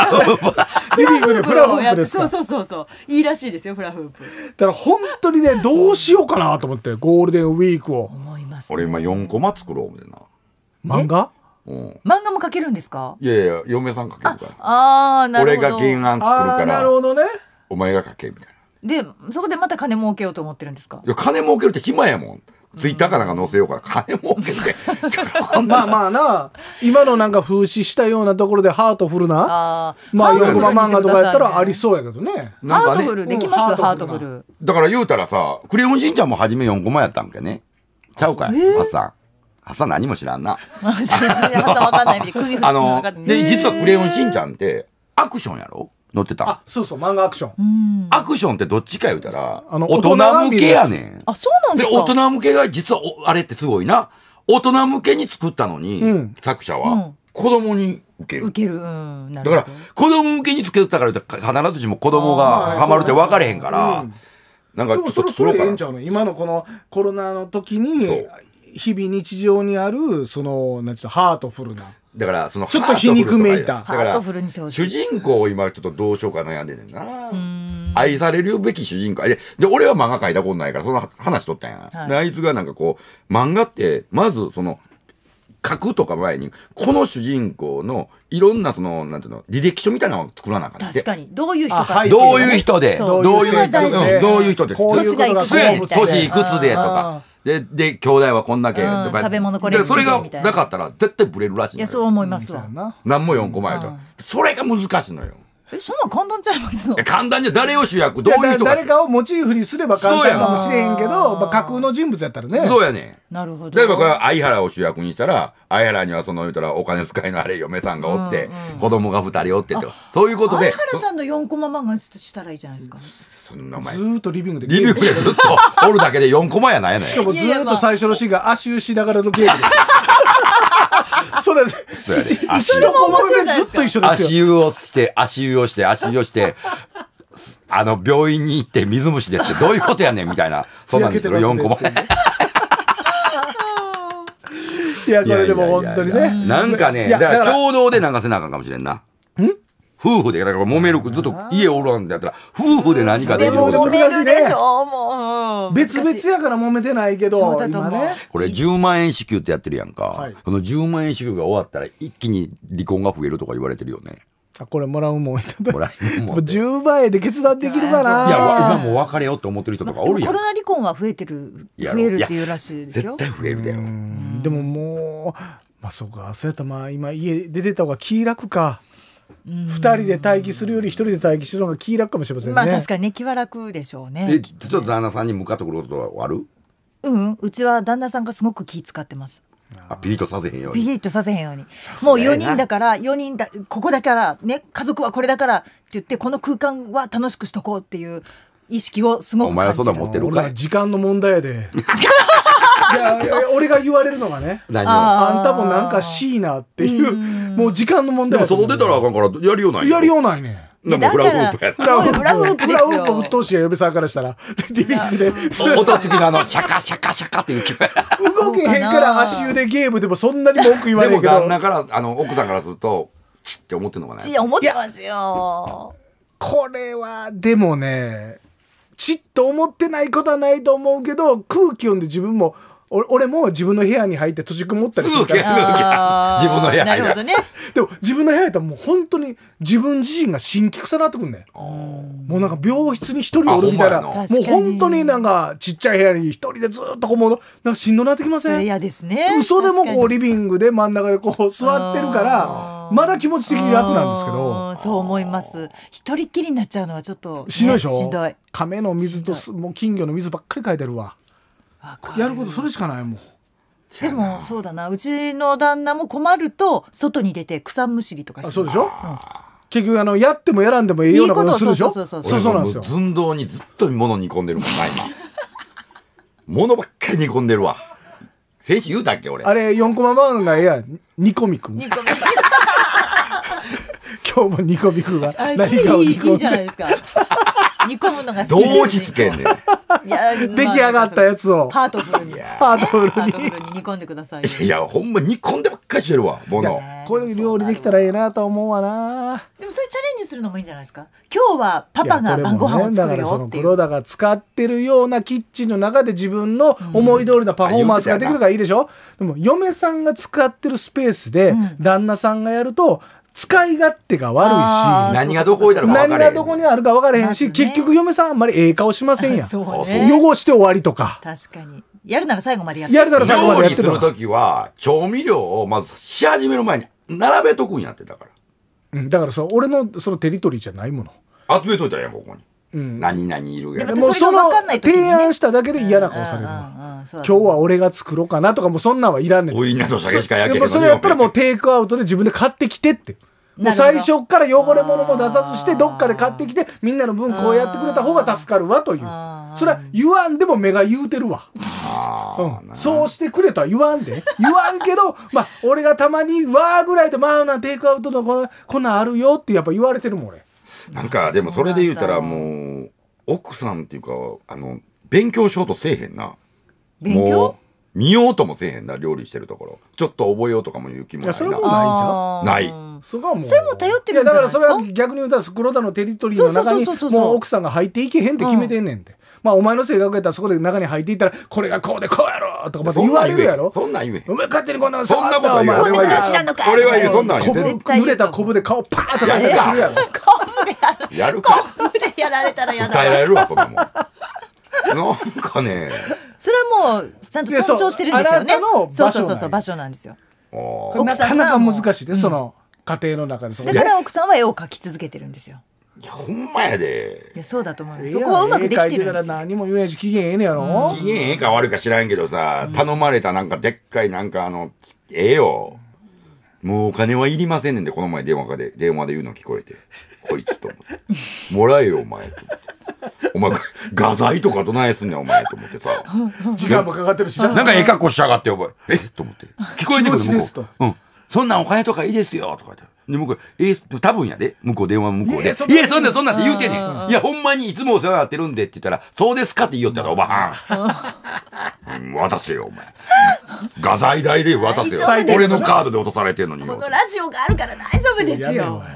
[SPEAKER 3] グでフラフープですそうそ
[SPEAKER 2] うそうそういいらしいですよフラフープだから本当にね
[SPEAKER 1] どうしようかなと思ってゴールデンウィークを思います、ね、俺今4コマ作ろうみたいな漫画うん、
[SPEAKER 2] 漫画も描けるんですか
[SPEAKER 1] いやいや嫁さん描けるか
[SPEAKER 2] らああなるほど俺が原案作るからなるほどね
[SPEAKER 1] お前が描けみたい
[SPEAKER 2] なでそこでまた金儲けようと思ってる
[SPEAKER 1] んですかいや金儲けるって暇やもんツイッターかなんか載せようから金儲けて
[SPEAKER 3] まあまあな今のなんか風刺したようなところでハートフルなまあ横マ漫画とかやったらあり
[SPEAKER 1] そうやけどねハートフル
[SPEAKER 3] できます、ハートフル
[SPEAKER 1] だから言うたらさ「クレヨンしんちゃん」も初め4コマやったんけねちゃうかい、えー、朝、え朝何も知らんな
[SPEAKER 4] あので実は「クレヨンしん
[SPEAKER 1] ちゃん」ってアクションやろ載ってたあ
[SPEAKER 3] そうそう漫画アクション
[SPEAKER 1] アクションってどっちか言うたらあの大人向けやねんあそうなんですかで大人向けが実はあれってすごいな大人向けに作ったのに、うん、作者は、子供に受ける。受ける。うん、だから、子供向けに作ったから必ずしも子供がハマるって分かれへんから、なんかちょっとそれえ
[SPEAKER 3] 今のこのコロナの時に、日々日常にある、その、なんちゅうの、ハートフルな。
[SPEAKER 1] だからそのちょっと皮肉めいただから主人公を今ちょっとどうしようか悩んでんねん
[SPEAKER 4] な
[SPEAKER 1] 愛されるべき主人公で俺は漫画描いたことないからその話とったんや、はい、あいつがなんかこう漫画ってまずその書くとか前にこの主人公のいろんなそのなんていうの履歴書みたいなのを作らなかっ確か
[SPEAKER 2] にどういう人か、どういう人でどういう人でどういう人で年いくつでとか
[SPEAKER 1] で、で、兄弟はこんだけ、とか、うん、食べ物これそれがなかったら絶対ブレるらしいいや、
[SPEAKER 2] そう思いますわ。
[SPEAKER 1] 何も4個前と、うん、それが難しいのよ。
[SPEAKER 2] え、そんな簡単ちゃいます
[SPEAKER 1] の簡単じゃ誰を主役どういう人誰
[SPEAKER 2] かをモチーフにすれば
[SPEAKER 1] 簡単かも
[SPEAKER 3] しれへんけど、まあ、架空の人物やったらね。そうやねなるほど。例えばこ
[SPEAKER 1] れ相原を主役にしたら、相原にはその言うたらお金使いのあれ嫁さんがおって、うんうん、子供が二人おってと。そういうことで。相原さ
[SPEAKER 2] んの4コマ漫画したらいいじゃないですか、そ
[SPEAKER 3] の名前ずーっとリビングでリビングでずっと
[SPEAKER 1] おるだけで4コマやな
[SPEAKER 3] いねしかもずーっと最初のシーンが足湯しながらのゲームですそれでそう一コマ目ずっと一緒ですよ足
[SPEAKER 1] 湯をして足湯をして足湯をしてあの病院に行って水虫ですってどういうことやねんみたいなそんなんですよ4コマいやこれでも
[SPEAKER 3] 本当にねなんかねだから共
[SPEAKER 1] 同で流せなあかんかもしれんなん夫婦で、だから揉める、ずっと家おらんってやったら、夫婦で何かできることだから。でも、
[SPEAKER 3] ね、別々やから揉めてないけど、今ね。
[SPEAKER 1] これ10万円支給ってやってるやんか。はい、この10万円支給が終わったら一気に離婚が増えるとか言われてるよね。
[SPEAKER 3] あこれもらうもんいただもらうもん10万円で決断できるかないや今
[SPEAKER 1] も別れようと思ってる人とかおるやん、ま、コロナ
[SPEAKER 2] 離婚は増えてる増えるっていうらしいですよ絶対
[SPEAKER 3] 増えるだよでももうまあそうかそうやったまあ今家出てた方が気楽か2人で待機するより1人で待機するのが気楽かもしれませんね。まあ確
[SPEAKER 2] かに気は楽でしょうね。え、ち
[SPEAKER 1] ょっと旦那さんに向かってくることはある
[SPEAKER 2] うんうちは旦那さんがすごく気使ってます。
[SPEAKER 1] あピリッとさせへんようにピ
[SPEAKER 2] リッとさせへんようにもう4人だから4人だここだからね家族はこれだからって言ってこの空間は楽しくしとこうっていう意識をすごく感じるお前はそんな持ってるか時間の問題やで 俺が言われるのがね
[SPEAKER 1] 何
[SPEAKER 3] あんたもなんかしいなっていうもう時間の問題でも外出たらあかんからやりようないやりようないね
[SPEAKER 1] でもフラフープやった。フラフープ。フ
[SPEAKER 3] ラフープぶっ通しや、嫁さんからしたら。リビングで。
[SPEAKER 1] 音つきのあの、シャカシャカシャカっていう気分。
[SPEAKER 3] 動けへんから足湯でゲームでもそんなに文
[SPEAKER 1] 句言われへんけど。でも旦那から、あの、奥さんからすると、チッて思ってんのかなチ
[SPEAKER 2] 思ってますよ。
[SPEAKER 3] これは、でもね、チッと思ってないことはないと思うけど、空気読んで自分も、俺も自分の部屋に入って閉じこもったりするから自分の部屋なるねでも自分の部屋やったらもう本当に自分自身が神気臭なってくんねもうなんか病室に一人おるみたいなもう本当になんかちっちゃい部屋に一人でずっとこうもうなんかしんどなってきません嫌ですね嘘でもこうリビングで真ん中でこう座ってるからまだ気持ち的に楽なんですけど
[SPEAKER 2] そう思います一人っきりになっちゃうのはちょっと、ね、しんどいでしょしんどい亀の水と
[SPEAKER 3] もう金魚の水ばっかり書いてるわやることそれしかないもん。
[SPEAKER 2] でもそうだなうちの旦那も困ると外に出て草むしりとか
[SPEAKER 3] してそうでしょ、うん
[SPEAKER 1] 結局あのやってもやらんでもいいようなことするでしょそうそうそうなん寸胴にずっと物煮込んでるもんない物ばっかり煮込んでるわ先週言うたっけ俺あれ4コマ漫画
[SPEAKER 3] や煮込みくん 今日も煮込みくんが何か
[SPEAKER 2] を煮込んでいいじゃないですか煮込むのが好きどうつけんね出来
[SPEAKER 1] 上がったやつを
[SPEAKER 2] ハートフルにハートフルに煮込んでくださ
[SPEAKER 1] いいやほんま煮込んでばっかりしてるわもの
[SPEAKER 3] こういう料理できたらいいなと思うわな
[SPEAKER 2] でもそれチャレンジするのもいいんじゃないですか今日はパパが晩ご飯を作るよ
[SPEAKER 3] っていう黒田が使ってるようなキッチンの中で自分の思い通りのパフォーマンスができるからいいでしょでも嫁さんが使ってるスペースで旦那さんがやると使い勝手が悪いし何がどこにあるか分何がどこにあるか分からへんし、結局嫁さんあんまりええ顔しませんやん、汚して終わりとか
[SPEAKER 2] 確かにやるなら最後までやってやるなら最
[SPEAKER 3] 後までやって料理す
[SPEAKER 1] る時は調味料をまずし始める前に並べとくんやってだから、うん、だからさ俺のそのテリトリーじゃないもの集めといたやんここに何々色が、
[SPEAKER 3] もうその提案しただけで嫌な顔される今日は俺が作ろうかなとかもそんなんはいらんねんおいなと酒しかけそれやったらもうテイクアウトで自分で買ってきてってもう最初から汚れ物も出さずしてどっかで買ってきてみんなの分こうやってくれた方が助かるわというそれは言わんでも目が言うてるわ、そうしてくれとは言わんで言わんけどまあ俺がたまに「わ」ぐらいで「まあなテイクアウトのここんなんあるよ」ってやっぱ言われてるもん俺。
[SPEAKER 1] なんかでもそれで言うたらもう奥さんっていうかあの勉強しようとせえへんなもう見ようともせえへんな料理してるところちょっと覚えようとかもいう気もないなそれもないじゃん
[SPEAKER 3] ないそれも頼ってるだからそれは逆に言うたら黒田のテリトリーの中にもう奥さんが入っていけへんって決めてんねんて、まあお前の性格やったらそこで中に入っていったらこれがこうでこうやろとかまた言われるやろ
[SPEAKER 1] そんなん言えお前勝手にこんなそんなことは
[SPEAKER 3] 言
[SPEAKER 4] わ
[SPEAKER 1] ない俺は言うそんなん言う濡
[SPEAKER 3] れたコブで顔パー
[SPEAKER 1] ッとやるやろ
[SPEAKER 4] やるかコブでやられたらやだ耐えられるわそんもな
[SPEAKER 1] んかね
[SPEAKER 2] それはもうちゃんと尊重してるんですよねそうそうそうそう場所なんですよなかなか難
[SPEAKER 3] しいでその家庭の中でだから
[SPEAKER 2] 奥さんは絵を描き続けてるんですよ
[SPEAKER 1] いやほんまやで
[SPEAKER 2] いやそうだと思うそこはうまくできてるんです何も言えし機嫌ええねや
[SPEAKER 4] ろ、機
[SPEAKER 1] 嫌ええか悪いか知らんけどさ、頼まれたなんかでっかいなんかあのええよもうお金はいりませんねんでこの前電話で電話で言うの聞こえてこいつともらえよお前お前画材とかどないすんねんお前と思ってさ
[SPEAKER 4] 時間もかかってるしななんかええ格
[SPEAKER 1] 好しやがってお前えっと思って
[SPEAKER 4] 聞こえてくる向う、
[SPEAKER 1] ん、そんなんお金とかいいですよとか言ってで、向こう、えー、多分やで。向こう電話向こうで。いや、そんな、そんなって言うてんねん。いや、ほんまにいつもお世話になってるんでって言ったら、そうですかって言いよったら、おばはん。うん、渡せよ、お前。画材代で渡せよ。俺のカードで落とされてんのにこ
[SPEAKER 2] のラジオがあるから大丈夫ですよ。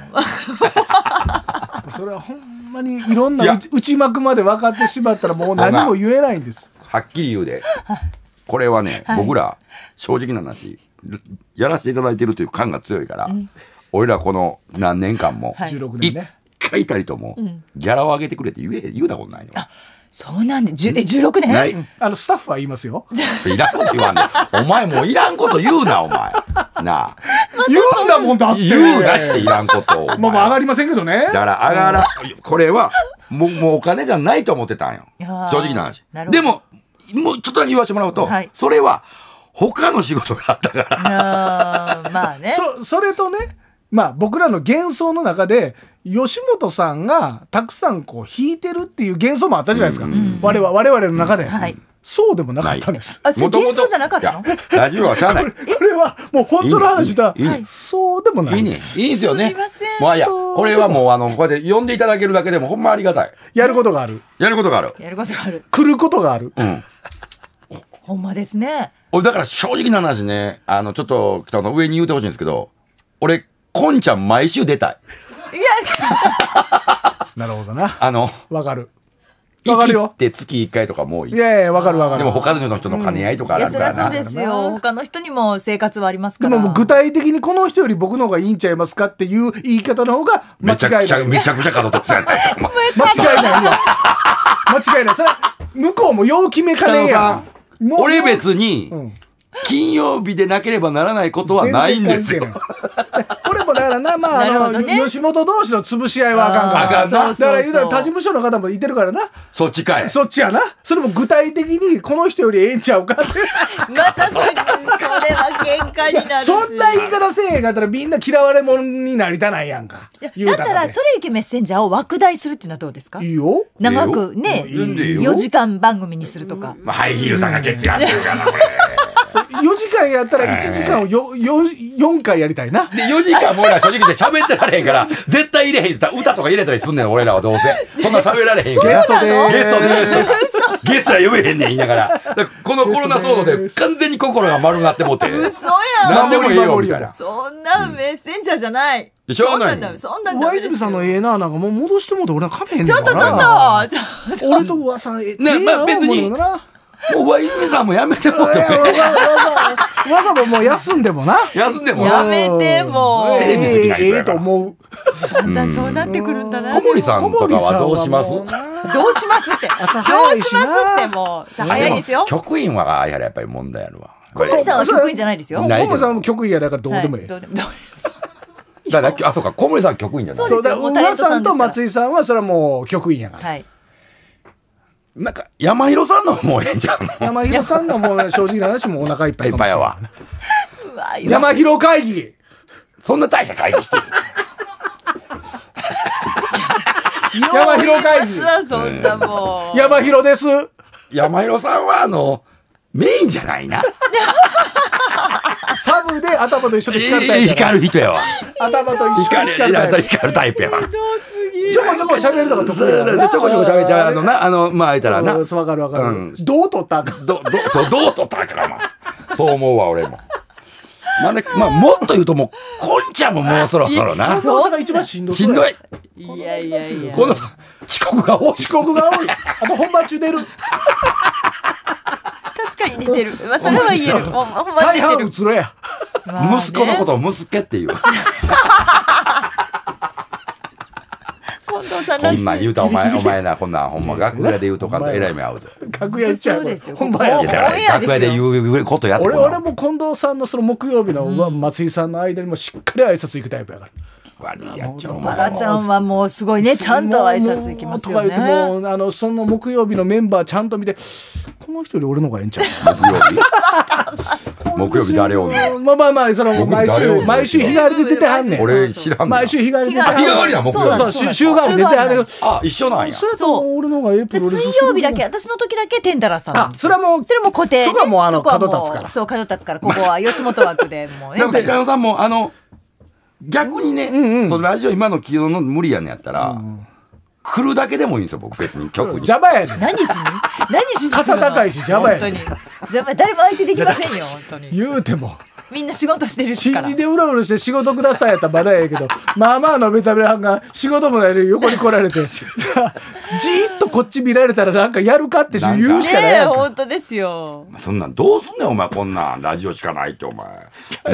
[SPEAKER 2] それはほん
[SPEAKER 3] まにいろんな内幕まで分かってしまったらもう何も
[SPEAKER 1] 言えないんです。はっきり言うで。これはね、はい、僕ら正直な話やらせていただいてるという感が強いから、うん、俺らこの何年間も、16年ね一回たりとも、ギャラを上げてくれって言え言うたことないの。
[SPEAKER 2] そうなんで、
[SPEAKER 1] 16年はい。
[SPEAKER 3] あの、スタッフは言いますよ。
[SPEAKER 1] いらんこと言わんね。お前もういらんこと言うな、お前。なあ。
[SPEAKER 3] 言うんだもんだって。言うなってい
[SPEAKER 1] らんこと。ま
[SPEAKER 3] あま上がりませんけどね。だから上がら、
[SPEAKER 1] これは、もう、もうお金じゃないと思ってたんよ。正直な話。でも、もうちょっと言わせてもらうと、それは、他の仕事があったから。
[SPEAKER 3] まあね。そ、それとね、まあ僕らの幻想の中で吉本さんがたくさんこう弾いてるっていう幻想もあったじゃないですか、うん、我々我々の中で、はい、
[SPEAKER 1] そうでもなかったんです。あ、そう幻想じゃなかったの？大丈夫はかゃない。
[SPEAKER 3] これはもう本当の話だ。いいい
[SPEAKER 1] そうでもないいいね。いいですよね。すみません。あいや、これはもうあのこっで呼んでいただけるだけでもほんまありがたい。やることがある。やることがある。やることがある。来ることがある。うん。
[SPEAKER 2] ほんまですね。
[SPEAKER 1] 俺だから正直な話ね、あのちょっと北野さん上に言うてほしいんですけど、俺こんちゃん毎週出た
[SPEAKER 4] い。いや、
[SPEAKER 1] なるほどな。あの、わかる。わかるよ。って月一回とかもういい。いやいや、わかるわかる。でも他の人の兼ね合いとかあるからな。そうです
[SPEAKER 2] よ。他の人にも生活はありますから。でも
[SPEAKER 3] 具体的にこの人より僕の方がいいんちゃいますかっていう言い方の方が間
[SPEAKER 1] 違いない。めちゃくちゃ
[SPEAKER 4] 角立つやっ間違いな
[SPEAKER 1] い間違いない。それ向こうもよう決めかねえやん。俺別に、金曜日でなければならないことはないんですよ。
[SPEAKER 3] からな、まあ、あの、ね、吉本同士の潰し合いはあかんから。あかんな。だから言うたら他事務所の方もいてるからな。そっちかい。そっちやな。それも具体的に、この人よりええんちゃうかって。
[SPEAKER 2] またそ、それは喧嘩になるそんな言い方せえへんかったらみんな嫌われ者になりたないやんか。だったら、それいけメッセンジャーを枠大するっていうのはどうですかいいよ。長くね、4時間番組にするとか。
[SPEAKER 1] まあ、ハイヒールさんが激アってるからな、これ。
[SPEAKER 2] 4時間やった
[SPEAKER 1] ら1時間
[SPEAKER 2] を 4,
[SPEAKER 3] 4, 回やりたいな。で、
[SPEAKER 1] 4時間も俺ら正直で喋ってられへんから、絶対入れへん歌とか入れたりすんねん、俺らはどうせ。そんな喋られへんゲストでゲストでゲストは呼べへんねん言いながら。らこのコロナ騒動で完全に心が丸なってもうて。嘘やん。何でもいいよ、みたいな。
[SPEAKER 2] そんなメッセンジャーじゃない。でしょうがない。そんなん上泉
[SPEAKER 3] さんのええな、なんかもう戻してもうて俺はかめへんねん。ちょっとちょっ
[SPEAKER 2] と。俺と噂、ええな。まあ別に。
[SPEAKER 3] もう上泉さんもやめてもって。わざわざもう休んでもな。休んでも
[SPEAKER 4] な。やめても。テえビ好ええと思う。だんな、そうなってくるんだ
[SPEAKER 2] な。
[SPEAKER 1] 小森さんとかはどうしますどう
[SPEAKER 2] しますって。どうしますってもう。早いですよ。
[SPEAKER 1] 局員は、あやらやっぱり問題あるわ。小森さ
[SPEAKER 2] んは局員じゃないですよ。小森さ
[SPEAKER 1] んも局員やだからどうでもいい。だから、あ、そうか、小森さん局員じゃない。そうだ、浦さんと松井さんは、それは
[SPEAKER 3] もう局員やから。はい。
[SPEAKER 1] なんか山広さんのもうええんゃう 山
[SPEAKER 3] 広さんのもう正直な話もお腹いっぱいいっぱい
[SPEAKER 1] やわ山広
[SPEAKER 3] 会議そんな大社会議してる
[SPEAKER 1] 山広会議山広です山広さんはあのメインじゃないな サブで頭と一緒で光光る人やわ頭と一緒で光るタイプやわ
[SPEAKER 3] ちょこちょこ喋るのが得意だからちょこちょ
[SPEAKER 1] こ喋ってあのなあのまあいたらな分かる分かる
[SPEAKER 3] どう取ったかど
[SPEAKER 1] どそうどう取ったかなそう思うわ俺も。まあね、まあ、もっと言うともう、こんちゃんももうそろそろな。そうが一番しんどい。しんどい。
[SPEAKER 3] いやいやいや。この遅刻が多い。遅刻が多い。あと本番中出る。
[SPEAKER 2] 確かに似てる。まあ、それは言える。ほんまに。大半う
[SPEAKER 1] つろや。息子のことを息子っていう。
[SPEAKER 3] 近藤さんらしい。今言う
[SPEAKER 1] たお前、お前な、こんなん、ほんま、楽屋で言うとかとえらい目合うで。
[SPEAKER 3] 楽屋言っちゃう。んまやで。楽屋で言うことやって俺、俺も近藤さんのその木曜日の、松井さんの間にもしっかり挨拶行くタイプやから。悪いやっちゃうバラちゃ
[SPEAKER 2] んはもうすごい
[SPEAKER 3] ねちゃんと挨拶行きますよねとか言ってもあのその木曜日のメンバーちゃんと見てこ
[SPEAKER 1] の人より俺の方がええんちゃう木曜日木曜誰を
[SPEAKER 3] まあまあまあその毎週毎週日帰
[SPEAKER 1] りで出てはんねん俺知らん毎週日帰りで日帰りは木曜そうそう週替わり
[SPEAKER 2] 出てはんねんあ
[SPEAKER 4] 一緒なんやそ
[SPEAKER 2] れと俺の方がええプロレス水曜日だけ私の時だけ天太郎さんあそれはもうそれも固定そこはもうあの角立つからそう角立つからここは吉本枠
[SPEAKER 4] でもうね天
[SPEAKER 1] 太郎さんもあの逆にね、うんうん、そのラジオ今の気くの無理やねやったら、来るだけでもいいんですよ、僕別に曲に。邪魔やね何しに何しに傘高いし邪魔やねん。
[SPEAKER 2] 邪魔、誰も相手できませんよ、本
[SPEAKER 1] 当に。言うても。
[SPEAKER 2] みんな仕事してるし。
[SPEAKER 3] 信じてうろうろして仕事くださいやったらまだやけど、まあまあのベタベタが仕事もやる横に来られて、じーっとこっち見られたらなんかやるかって言
[SPEAKER 1] うしかないやんか。
[SPEAKER 2] ね本当ですよ。
[SPEAKER 1] そんなんどうすんねんお前こんなんラジオしかないってお前。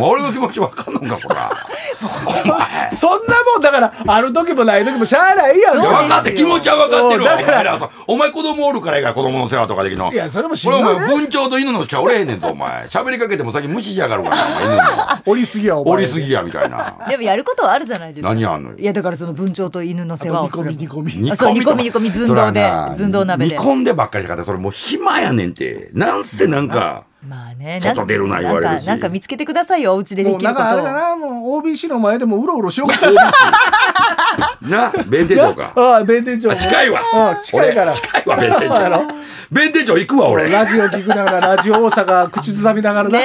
[SPEAKER 1] もう俺の気持ちわかんのかこら。そんなもんだからある時もない時もしゃあな
[SPEAKER 3] いやん。って気持ちは分かってるわ。お前ら
[SPEAKER 1] さ、お前子供おるからやから子供の世話とかできの。いや、それも知んどい。お前文鳥と犬のしかおれへんねんぞ、お前。喋りかけても先無視しやがるから、お前犬お りすぎや、お前。おりすぎや、みたいな。
[SPEAKER 2] でもやることはあるじゃないですか。何やんのよ。いや、だからその文鳥と犬の世話を。煮込み煮込み。煮込み煮込み煮込み寸胴で、鍋で。煮込
[SPEAKER 1] んでばっかりだから、それもう暇やねんて。なんせなんか。
[SPEAKER 2] まあね、外出るな言われるなんか見つけてくださいよお家でできることもうなんかあれだなもう OBC の前でもうろうろしようか
[SPEAKER 1] な弁天町か ああ弁天町近いわ近いから近いわ弁天町 弁天町行くわ俺
[SPEAKER 3] ラジオ聞くながらラジオ大阪口ずさみながらね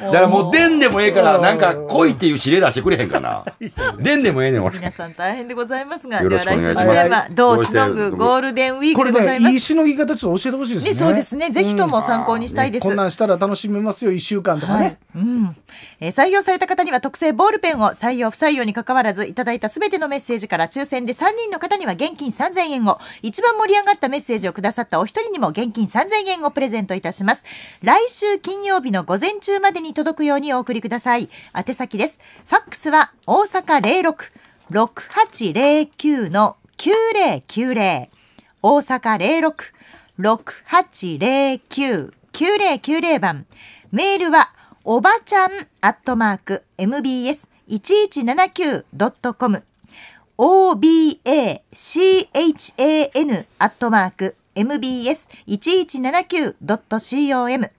[SPEAKER 3] だからもう出んでもええから、なんか
[SPEAKER 1] 来いっていう指令出してくれへんかな。出んでもええねん、俺。
[SPEAKER 2] 皆さん大変でございますが、では来
[SPEAKER 1] 週のテーマ、どうしのぐゴ
[SPEAKER 3] ール
[SPEAKER 2] デンウィークでございます。これね、いい
[SPEAKER 3] しのぎ方ちょっと教えてほしいですね。ねそうです
[SPEAKER 2] ね。ぜひとも参考にしたいです。こんな
[SPEAKER 3] んしたら楽しめますよ、1週間とかね。
[SPEAKER 2] うん。えー、採用された方には特製ボールペンを採用不採用に関わらずいただいたすべてのメッセージから抽選で3人の方には現金3000円を一番盛り上がったメッセージをくださったお一人にも現金3000円をプレゼントいたします来週金曜日の午前中までにに届くようにお送りください。宛先です。ファックスは大阪零六六八零九の九零九零。大阪零六六八零九九零九零番。メールはおばちゃんアットマーク mbs 一一七九ドットコム。obachan アットマーク mbs1179.com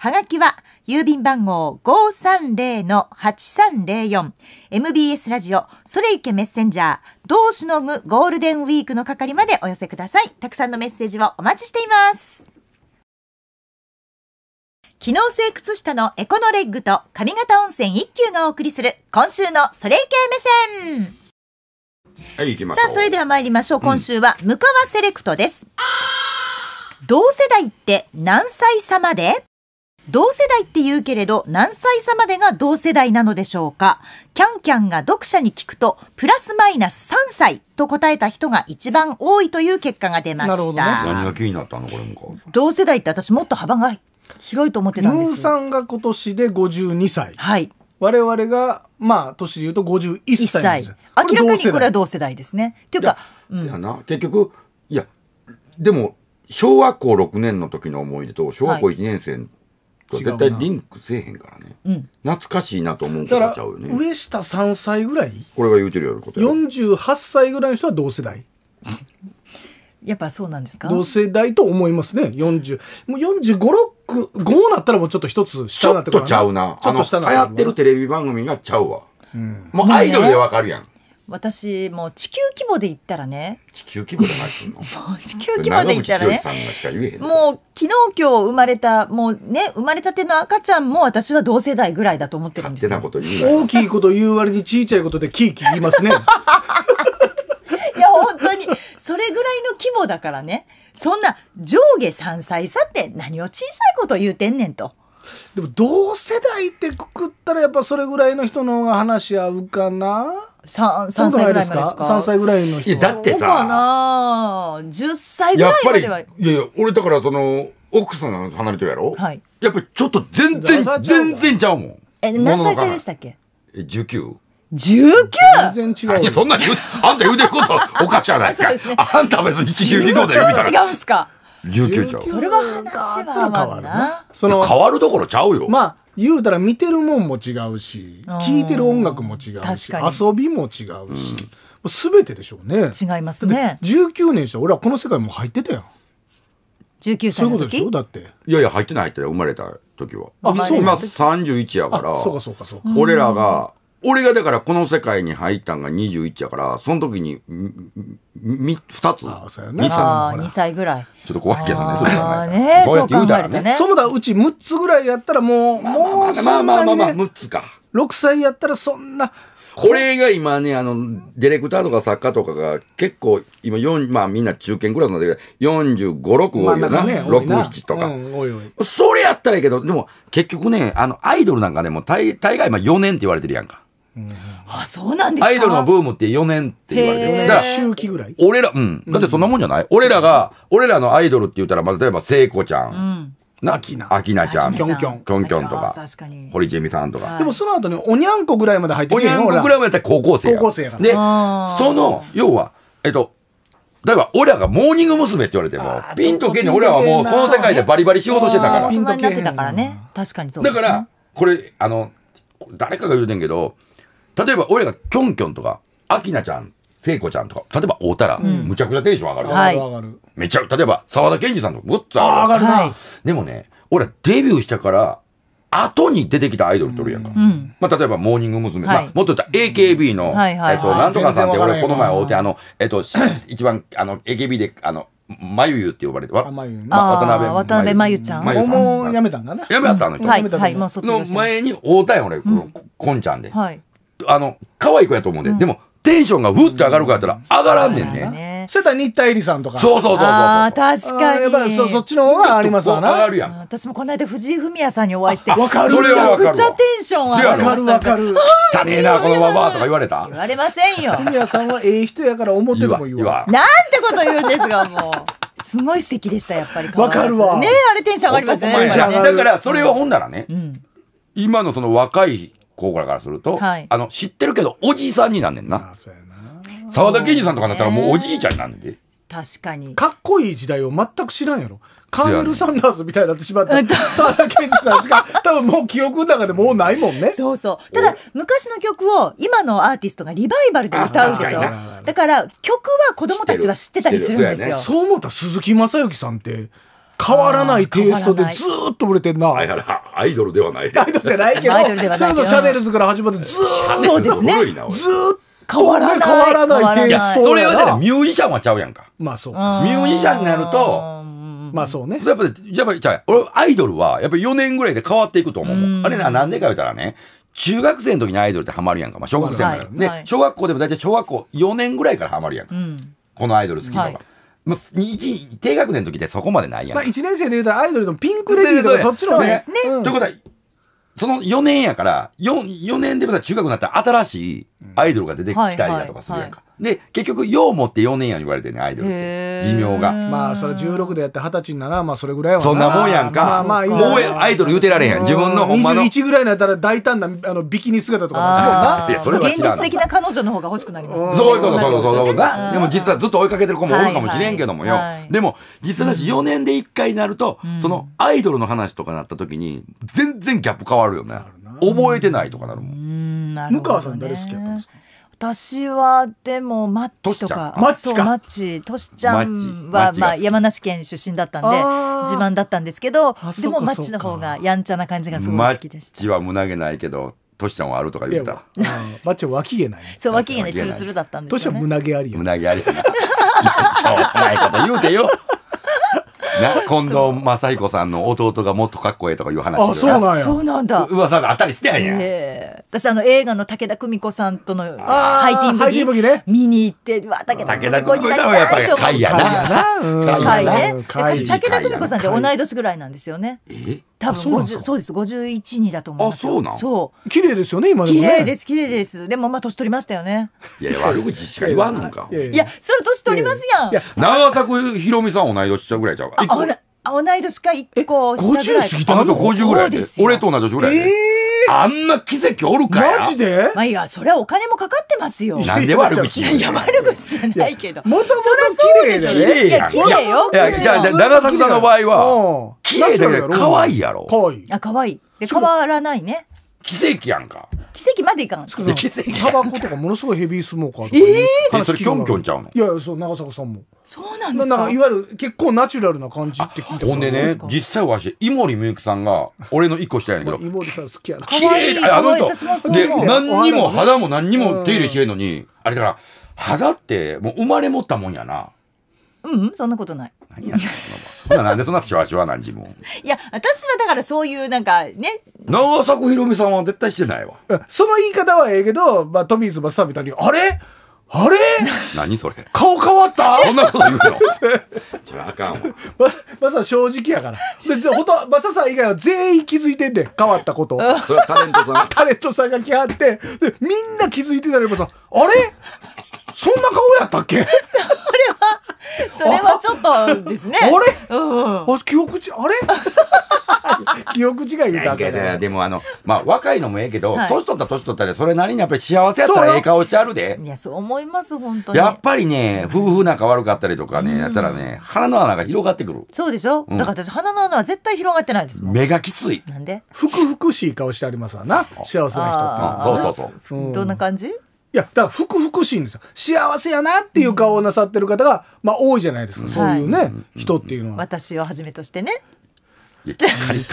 [SPEAKER 2] はがきは郵便番号530-8304 MBS ラジオそれいけメッセンジャーどうしのぐゴールデンウィークの係までお寄せくださいたくさんのメッセージをお待ちしています機能性靴下のエコノレッグと上方温泉一休がお送りする今週のそれいけ目線
[SPEAKER 4] はい、行きましさあ、それ
[SPEAKER 2] では参りましょう。今週は、ムカワセレクトです。うん、同世代って何歳差まで同世代って言うけれど何歳差までが同世代なのでしょうかキャンキャンが読者に聞くとプラスマイナス3歳と答えた人が一番多いという結果が出ましたなるほど、ね、何
[SPEAKER 1] が気になったのこれも
[SPEAKER 2] 同世代って私もっと幅が広いと思ってたんですよさんが今年で五十二歳はい我々がまあ年で言うと51歳歳明らかにこれは同世代ですねっていうか、
[SPEAKER 4] いう
[SPEAKER 1] ん、結局いやでも小学校六年の時の思い出と小学校一年生絶対リンクせえへんからね、うん、懐かしいなと思うからちゃうよね上
[SPEAKER 3] 下3歳ぐらい
[SPEAKER 1] れが言うてるうなこ
[SPEAKER 3] とや48歳ぐらいの人は同世
[SPEAKER 2] 代やっぱそうなんですか同
[SPEAKER 3] 世代と思いますね40もう
[SPEAKER 1] 4 5 6 5なったらもうちょっと一つ下なってちょっとちゃうなちょっと下な流行ってるテレビ番組がちゃうわ、うん、もうアイドルでわかるやん、
[SPEAKER 2] 私もう地球規模で言ったらね
[SPEAKER 1] 地球規模で話すのもう地球規模で言ったらねもう昨日
[SPEAKER 2] 今日生まれたもうね生まれたての赤ちゃんも私は同世代ぐらいだと思ってるんですよ
[SPEAKER 3] 大きいこと言う割に小さいことでキーキー言いますね い
[SPEAKER 2] や本当にそれぐらいの規模だからねそんな上下3歳差って何を小さいこと言うてんねんと。でも同世代ってくくったらやっぱそれぐら
[SPEAKER 3] いの人の方が話合うかな三三歳ぐらいですか。三歳ぐ
[SPEAKER 1] らいの人。いやだって
[SPEAKER 2] さ、十歳
[SPEAKER 3] ぐらいまでは。い
[SPEAKER 1] やいや俺だからその奥さん離れてるやろ。はい。やっぱりちょっと全然全然ちゃうもん。え何歳歳でした
[SPEAKER 2] っ
[SPEAKER 3] け？
[SPEAKER 1] え十九。19? 全然違う。いや、そんなに、あんた言うてることおかしいじゃない ですか。あんた別に1、九9度だよ。みたいな。違うんすか ?19 ちゃう。そ
[SPEAKER 3] れは話は変わるな。
[SPEAKER 1] その変わるところちゃうよ。
[SPEAKER 3] まあ、言うたら見てるもんも違うし聴いてる音楽も違うし遊びも違うし、うん、全てでしょうね違いますね19年した俺はこの世界も入ってたやん19歳の時そういうことでしょだって
[SPEAKER 1] いやいや入ってないって生まれた時はあそう今31やからそうかそうかそうか俺らが俺がだからこの世界に入ったんが21やから、その時に、二つ。2歳ぐらい。ちょっと怖いけどね。あねそうやって言たら
[SPEAKER 3] ね。そうだ、うち6つぐらいやったらもう、もうまあまあまあまあ、6つか。6歳やったらそんな、これが
[SPEAKER 1] 今ね、あの、ディレクターとか作家とかが結構、今、まあみんな中堅クラスなんだけど、45、6多いよな。6、7
[SPEAKER 4] とか、
[SPEAKER 1] それやったらいいけど、でも結局ね、あの、アイドルなんかでも大、大概4年って言われてるやんか。
[SPEAKER 3] あそうなんですアイドルの
[SPEAKER 1] ブームって4年って言われてるだ
[SPEAKER 3] 周期ぐら
[SPEAKER 1] い俺らうんだってそんなもんじゃない、俺らが俺らのアイドルって言ったら、まあ、例えば聖子ちゃん、うんなきな。あきなちゃん。きょんきょん。きょんきょんとか。確かに。堀ちえみさんとか。
[SPEAKER 3] でもその後ね、おにゃんこぐらいまで入っておにゃんこぐ
[SPEAKER 1] らいまで高校生。高校生やから。で、その、要は、えっと、例えば、俺らがモーニング娘。って言われても、ピンとけんね俺らはもう、この世界でバリバリ仕事してたから。ピンと
[SPEAKER 2] けん。だから、
[SPEAKER 1] これ、あの、誰かが言うてんけど、例えば俺がキョンキョンとか、アキナちゃん、聖子ちゃんとか、例えば会うたら、むちゃくちゃテンション上がる。上がる。めちゃ、例えば沢田研二さんとか、もっと上がる。でもね、俺デビューしたから、後に出てきたアイドルとるやんか。まあ、例えば、モーニング娘。まあ、もっと言ったら AKB の、えっと、なんとかさんって、俺、この前会うて、あの、えっと、一番、あの、AKB で、あの、まゆゆって呼ばれて、渡辺まゆ渡辺まゆちゃんもうやめたんだな。やめたあの人。はい、もうの前に会うたやん、俺、このこんちゃんで。あの、可愛い子やと思うんで、でも、テンションがふって上がるかやったら、上がらんねんね。
[SPEAKER 3] そったら新田恵里さんとか。そうそうそうそう。ああ、確かに。やっぱそそっちの方がありますわな。上がる
[SPEAKER 1] やん。
[SPEAKER 2] 私もこの間藤井フミヤさんにお会いして、わかるめちゃくちゃテンション上がる。わかるわか
[SPEAKER 3] る。
[SPEAKER 1] 汚ねえな、このババアとか言われた言
[SPEAKER 2] われませんよ。フミヤさんはええ人やから思っても言わ。なんてこと言うんですが、もう。すごい素敵でしたやっぱりわかるわねあれテンション上がりますねだからそれ
[SPEAKER 1] はほんならね、今のその若い子からすると、はい、あの知ってるけどおじいさんになんねんな澤田研二さんとかになったらもうおじいちゃんなんで。
[SPEAKER 3] 確かにかっこいい時代を全く知らんやろカーネル・サンダースみたいに
[SPEAKER 2] なってしまって沢田研二さんしか 多分もう記憶の中でもうないもんねそうそうただ昔の曲を今のアーティストがリバイバルで歌うでしょだから曲は子供
[SPEAKER 1] たちは知ってたりするんですよ、ね、そ
[SPEAKER 3] う思ったら鈴木雅之さんって変わらないテイストでず
[SPEAKER 1] っと売れてんなだらアイドルではないアイドルじゃないけどそうそう、シャネルズから始まってずっと、ね、ず
[SPEAKER 4] っと変わらない変わらないテイストそれはだミ
[SPEAKER 1] ュージシャンはちゃうやんかまあそうミュージシャンになるとまあそうね。やっぱ、やっぱ、じゃ俺、アイドルは、やっぱり4年ぐらいで変わっていくと思う。あれな、なんでか言うたらね、中学生の時にアイドルってハマるやんか。まあ小学生も時、ね、小学校でも大体小学校4年ぐらいからハマるやんか。このアイドル好きとか。ら。もう低学年の時でそこまでないやん。まあ、
[SPEAKER 3] 1年生で言うたらアイドルのピ
[SPEAKER 4] ンクレディーとかそっちの方がね。とい
[SPEAKER 1] うことは、その4年やから、4, 4年でまた中学になったら新しいアイドルが出てきたりだとかするやんか。で、結局、ようもって4年や言われてね、アイドルって。寿命が。
[SPEAKER 3] まあ、それ16でやって二十歳になら、まあ、それぐらいはそんなもんやんか。まあ、もう
[SPEAKER 1] アイドル言うてられへん。自分のほんまの。
[SPEAKER 3] 21ぐらいになったら大胆な、あの、ビキニ姿
[SPEAKER 1] とか出そよな。現実的
[SPEAKER 2] な彼女の方が欲しくなりますね。そういうこと、そういうこと、そういうことでも、
[SPEAKER 1] 実はずっと追いかけてる子もおるかもしれんけどもよ。でも、実は4年で1回になると、その、アイドルの話とかなった時に、全然ギャップ変わるよね。覚えてないとかなるも
[SPEAKER 3] ん。向川さ
[SPEAKER 2] ん誰好きやったんですか私はでもマッチとかマッチマッチトシちゃんはまあ山梨県出身だったんで自慢だったんですけどでもマッチの方がやんちゃな感じがすごい好き
[SPEAKER 1] でしたマッチは胸毛ないけどトシちゃんはあるとか言ったマッチは脇毛
[SPEAKER 3] ない
[SPEAKER 2] そう脇毛ねいツルツルだったんで
[SPEAKER 1] すよ、ね、トシは胸毛ありよ胸毛ありやなしょうもないこと言うてよ近藤正彦さんの弟がもっとかっこええとかいう話あそうなんやそうなんだ噂があったりしてやんや、え
[SPEAKER 2] ー、私あの映画の武田久美子さんとのハイティングギーギ、ね、見に行ってわ武
[SPEAKER 4] 田久美子さんやっぱりたいと思って武田
[SPEAKER 2] 久美子さんって同い年ぐらいなんですよねえ多分そうそうです51にだと思いますあそうなんそう綺麗ですよね今でも綺麗です綺麗ですでもまあ年取りましたよね
[SPEAKER 1] いや悪口しか言わんのかいや
[SPEAKER 2] それ年取りますやん長
[SPEAKER 1] 作ひろみさん同い年ちゃうぐらいちゃうか
[SPEAKER 2] あら同い年か1個下ぐらい50過ぎたの50ぐらいで
[SPEAKER 1] 俺と同じぐらいで、えー、あんな奇跡おるかやマジ
[SPEAKER 2] でまあいやそれはお金もかかってますよ なんで悪口いや悪口じゃないけどもともと綺麗じゃねいや綺麗よ
[SPEAKER 1] じゃあ長作さんの場合は綺麗だけど可愛いやろ可
[SPEAKER 3] 愛
[SPEAKER 2] いあ可愛いで変わらないね
[SPEAKER 1] 奇跡やんか
[SPEAKER 2] 奇跡までいかん奇跡
[SPEAKER 3] タバコとかものすごいヘビースモーカーとか
[SPEAKER 1] ええそれキョンキョンちゃうの
[SPEAKER 2] いやそう
[SPEAKER 3] 長作さんもそうなんですかいわゆる結構ナチュラルな感じって聞いたほんでね
[SPEAKER 1] 実際わし井森美幸さんが俺の一個したんやけど井森さん好きやな綺麗あの人で何にも肌も何にも手入れしてんのに、うん、あれだから肌ってもう生まれ持ったもんやな
[SPEAKER 2] うんそんなことない何やね
[SPEAKER 1] んなんでそんなシわしワなんじも
[SPEAKER 2] いや私はだからそういうなんかね
[SPEAKER 1] 長作ひろみさんは絶対してないわ
[SPEAKER 2] その言
[SPEAKER 3] い方はええけど、まあ、トミーズ・バスターみたいにあれあれ
[SPEAKER 1] 何それ
[SPEAKER 2] 顔変わ
[SPEAKER 3] ったそんなこと言うの
[SPEAKER 1] じゃああかんわ
[SPEAKER 3] ままさ正直やから別にほとまささん以外は全員気づいてんで変わったことそれはタレントさん タレントさんが来はってでみんな気づいてたらばさあれそんな顔やったっけそれは
[SPEAKER 2] それはちょっとですねあれ、うん、あ記憶ちあれ
[SPEAKER 1] 記憶違いだけどでもあのまあ若いのもええけど、はい、年取った年取ったらそれなりにやっぱり幸せやったらええ顔しちゃうで
[SPEAKER 2] いやそう思います本当にやっ
[SPEAKER 1] ぱりね夫婦仲悪かったりとかね、やったらね鼻の穴が広がってくる
[SPEAKER 2] そうでしょ、うん、だから私鼻の穴は絶対広がってないです
[SPEAKER 1] 目がきつい
[SPEAKER 2] なんで
[SPEAKER 3] ふくふくしい顔してありますわな幸せな人ってそうそうそう、うん、どんな感じいやだから福々しいんですよ幸せやなっていう顔をなさってる方が、まあ多いじゃないですか、そういうね、人っていうの
[SPEAKER 2] は。私をはじめとしてね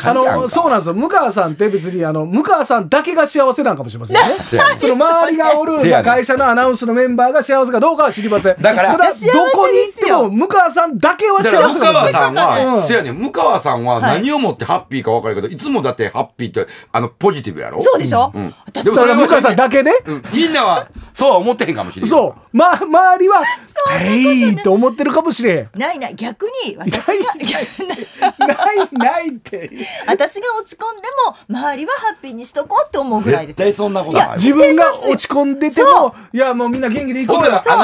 [SPEAKER 3] あのそうなんですよ向川さんって別にあの向川さんだけが幸せなんかもしれませんね
[SPEAKER 1] その
[SPEAKER 3] 周りがおる会社のアナウンスのメンバーが幸せかどうかは知りませんだからどこに行っても向川さんだけは幸せ向川さんは、うん、せや
[SPEAKER 1] ね向川さんは何をもってハッピーか分かるけど、い、つもだってハッピーってあのポジティブやろそうでしょ、うん、向川さんだけね、うん、みんなはそうは思ってへんかもしれない
[SPEAKER 4] そう、ま、
[SPEAKER 2] 周りは
[SPEAKER 3] 「えい!」って思ってるかもしれ
[SPEAKER 2] んないない逆に私が ないない ないって私が落ち込んでも周りはハッピーにしとこうって思うぐらいです
[SPEAKER 3] 絶対そんなことない自分が落ち込んでてもいやもうみんな元気でいこうよアナ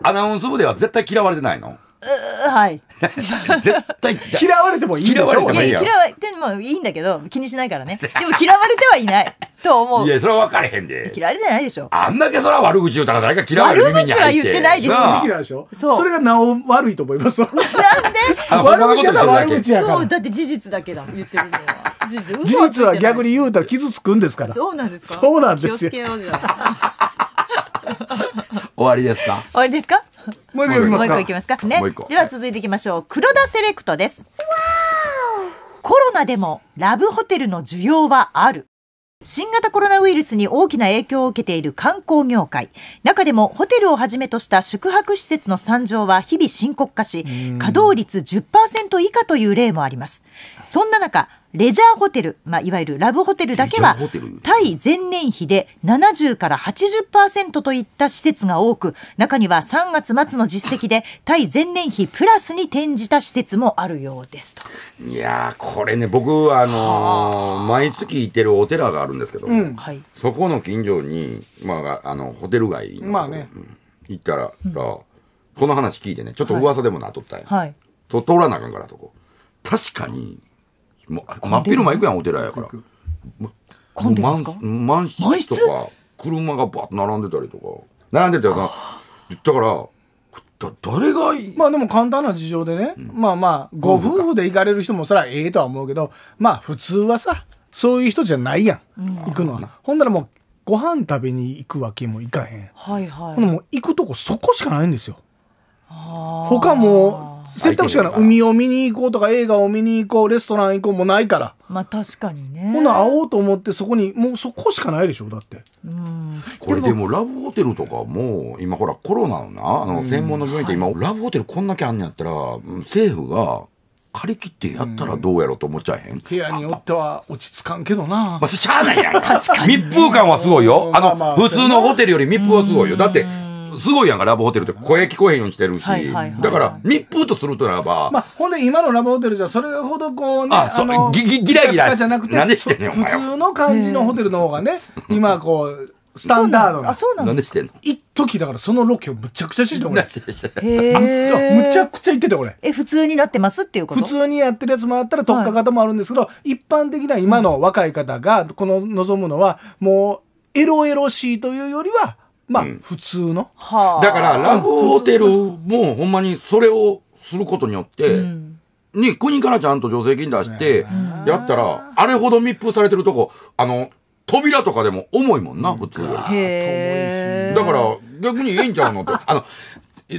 [SPEAKER 1] アナウンス部では絶対嫌われてないの
[SPEAKER 2] はい。絶
[SPEAKER 1] 対嫌われてもいい嫌われてもいい嫌わ
[SPEAKER 2] れてもいいんだけど気にしないからね。でも嫌われてはいないと思
[SPEAKER 3] う。い
[SPEAKER 1] やそれは分かれへんで。
[SPEAKER 2] 嫌われてないでしょ。あ
[SPEAKER 3] んだけそれは
[SPEAKER 1] 悪口言うたら誰か嫌われる悪口は言ってないです
[SPEAKER 3] ょ。そう。それがなお悪いと思います。なんで？
[SPEAKER 1] 悪口は悪口
[SPEAKER 3] やから。そうだ
[SPEAKER 2] って事実だけだ言ってるのは。事実は逆
[SPEAKER 3] に言うたら傷つくんですから。そうなんで
[SPEAKER 2] すか。そうなんですよ。
[SPEAKER 1] 終わりですか
[SPEAKER 2] 終わりですか
[SPEAKER 4] もう一個いきますか
[SPEAKER 2] ねでは続いていきましょう、黒田セレクトですコロナでもラブホテルの需要はある新型コロナウイルスに大きな影響を受けている観光業界中でもホテルをはじめとした宿泊施設の惨状は日々深刻化し稼働率10%以下という例もありますそんな中レジャーホテル、まあ、いわゆるラブホテルだけは対前年比で70から80%といった施設が多く中には3月末の実績で対前年比プラスに転じた施設もあるようですと
[SPEAKER 1] いやこれね僕、あのー、毎月行ってるお寺があるんですけど、うん、そこの近所に、まあ、あのホテル街まあね、行ったら、うん、この話聞いてねちょっと噂でもなっとったんや、はい、と通らなあかんからとこ確かに。もう真っ昼間行くやんお寺やから混んですか満室とか車がバッと並んでたりとか並んでたよなだから誰が
[SPEAKER 3] まあでも簡単な事情でね、うん、まあまあご夫婦で行かれる人もそりゃええとは思うけどまあ普通はさそういう人じゃないやん、うん、行くのは、ほんならもうご飯食べに行くわけもいかへん、
[SPEAKER 2] はいはい、も
[SPEAKER 3] う行くとこそこしかないんですよ他も選択肢がない海を見に行こうとか映画を見に
[SPEAKER 1] 行こうレストラン行こうもないから
[SPEAKER 2] ま
[SPEAKER 3] あ確かにねほな会おうと思ってそこにもうそこしかないでしょだって
[SPEAKER 1] これでもラブホテルとかも今ほらコロナのなあの専門の病院って今、ラブホテルこんだけあんねやったら政府が借り切ってやったらどうやろうと思っちゃへん、ん、
[SPEAKER 3] 部
[SPEAKER 4] 屋
[SPEAKER 1] によっては落
[SPEAKER 3] ち着かんけどな
[SPEAKER 1] まあしゃあないや
[SPEAKER 3] ん確かに、
[SPEAKER 1] 密封感はすごいよあの、普通のホテルより密封はすごいよだってすごいやんか、ラブホテルって声聞こえへんようにしてるし。だから、密封とするとならば、ま
[SPEAKER 3] あ、ほんで今のラブホテルじゃそれほどこうね、あそのギギギラギラじゃなくて、してん普通の感じのホテルの方がね、今こう、スタンダードなあ、。そうなんです一時だからそのロケをむちゃくちゃしてて、俺。
[SPEAKER 1] んむちゃく
[SPEAKER 3] ちゃ行ってて、俺。
[SPEAKER 2] え、普通になってますっていうこと普通にやってるやつ
[SPEAKER 3] もあったら特化型もあるんですけど、一般的な今の若い方がこの望むのはもうエロエロしいというよりはまあ、普通の。
[SPEAKER 4] だから、ラブホ
[SPEAKER 3] テル
[SPEAKER 1] もほんまにそれをすることによって、に国からちゃんと助成金出して、やったら、あれほど密封されてるとこ、あの、扉とかでも重いもんな、普通は。だから、逆にいいんちゃうのと。あの、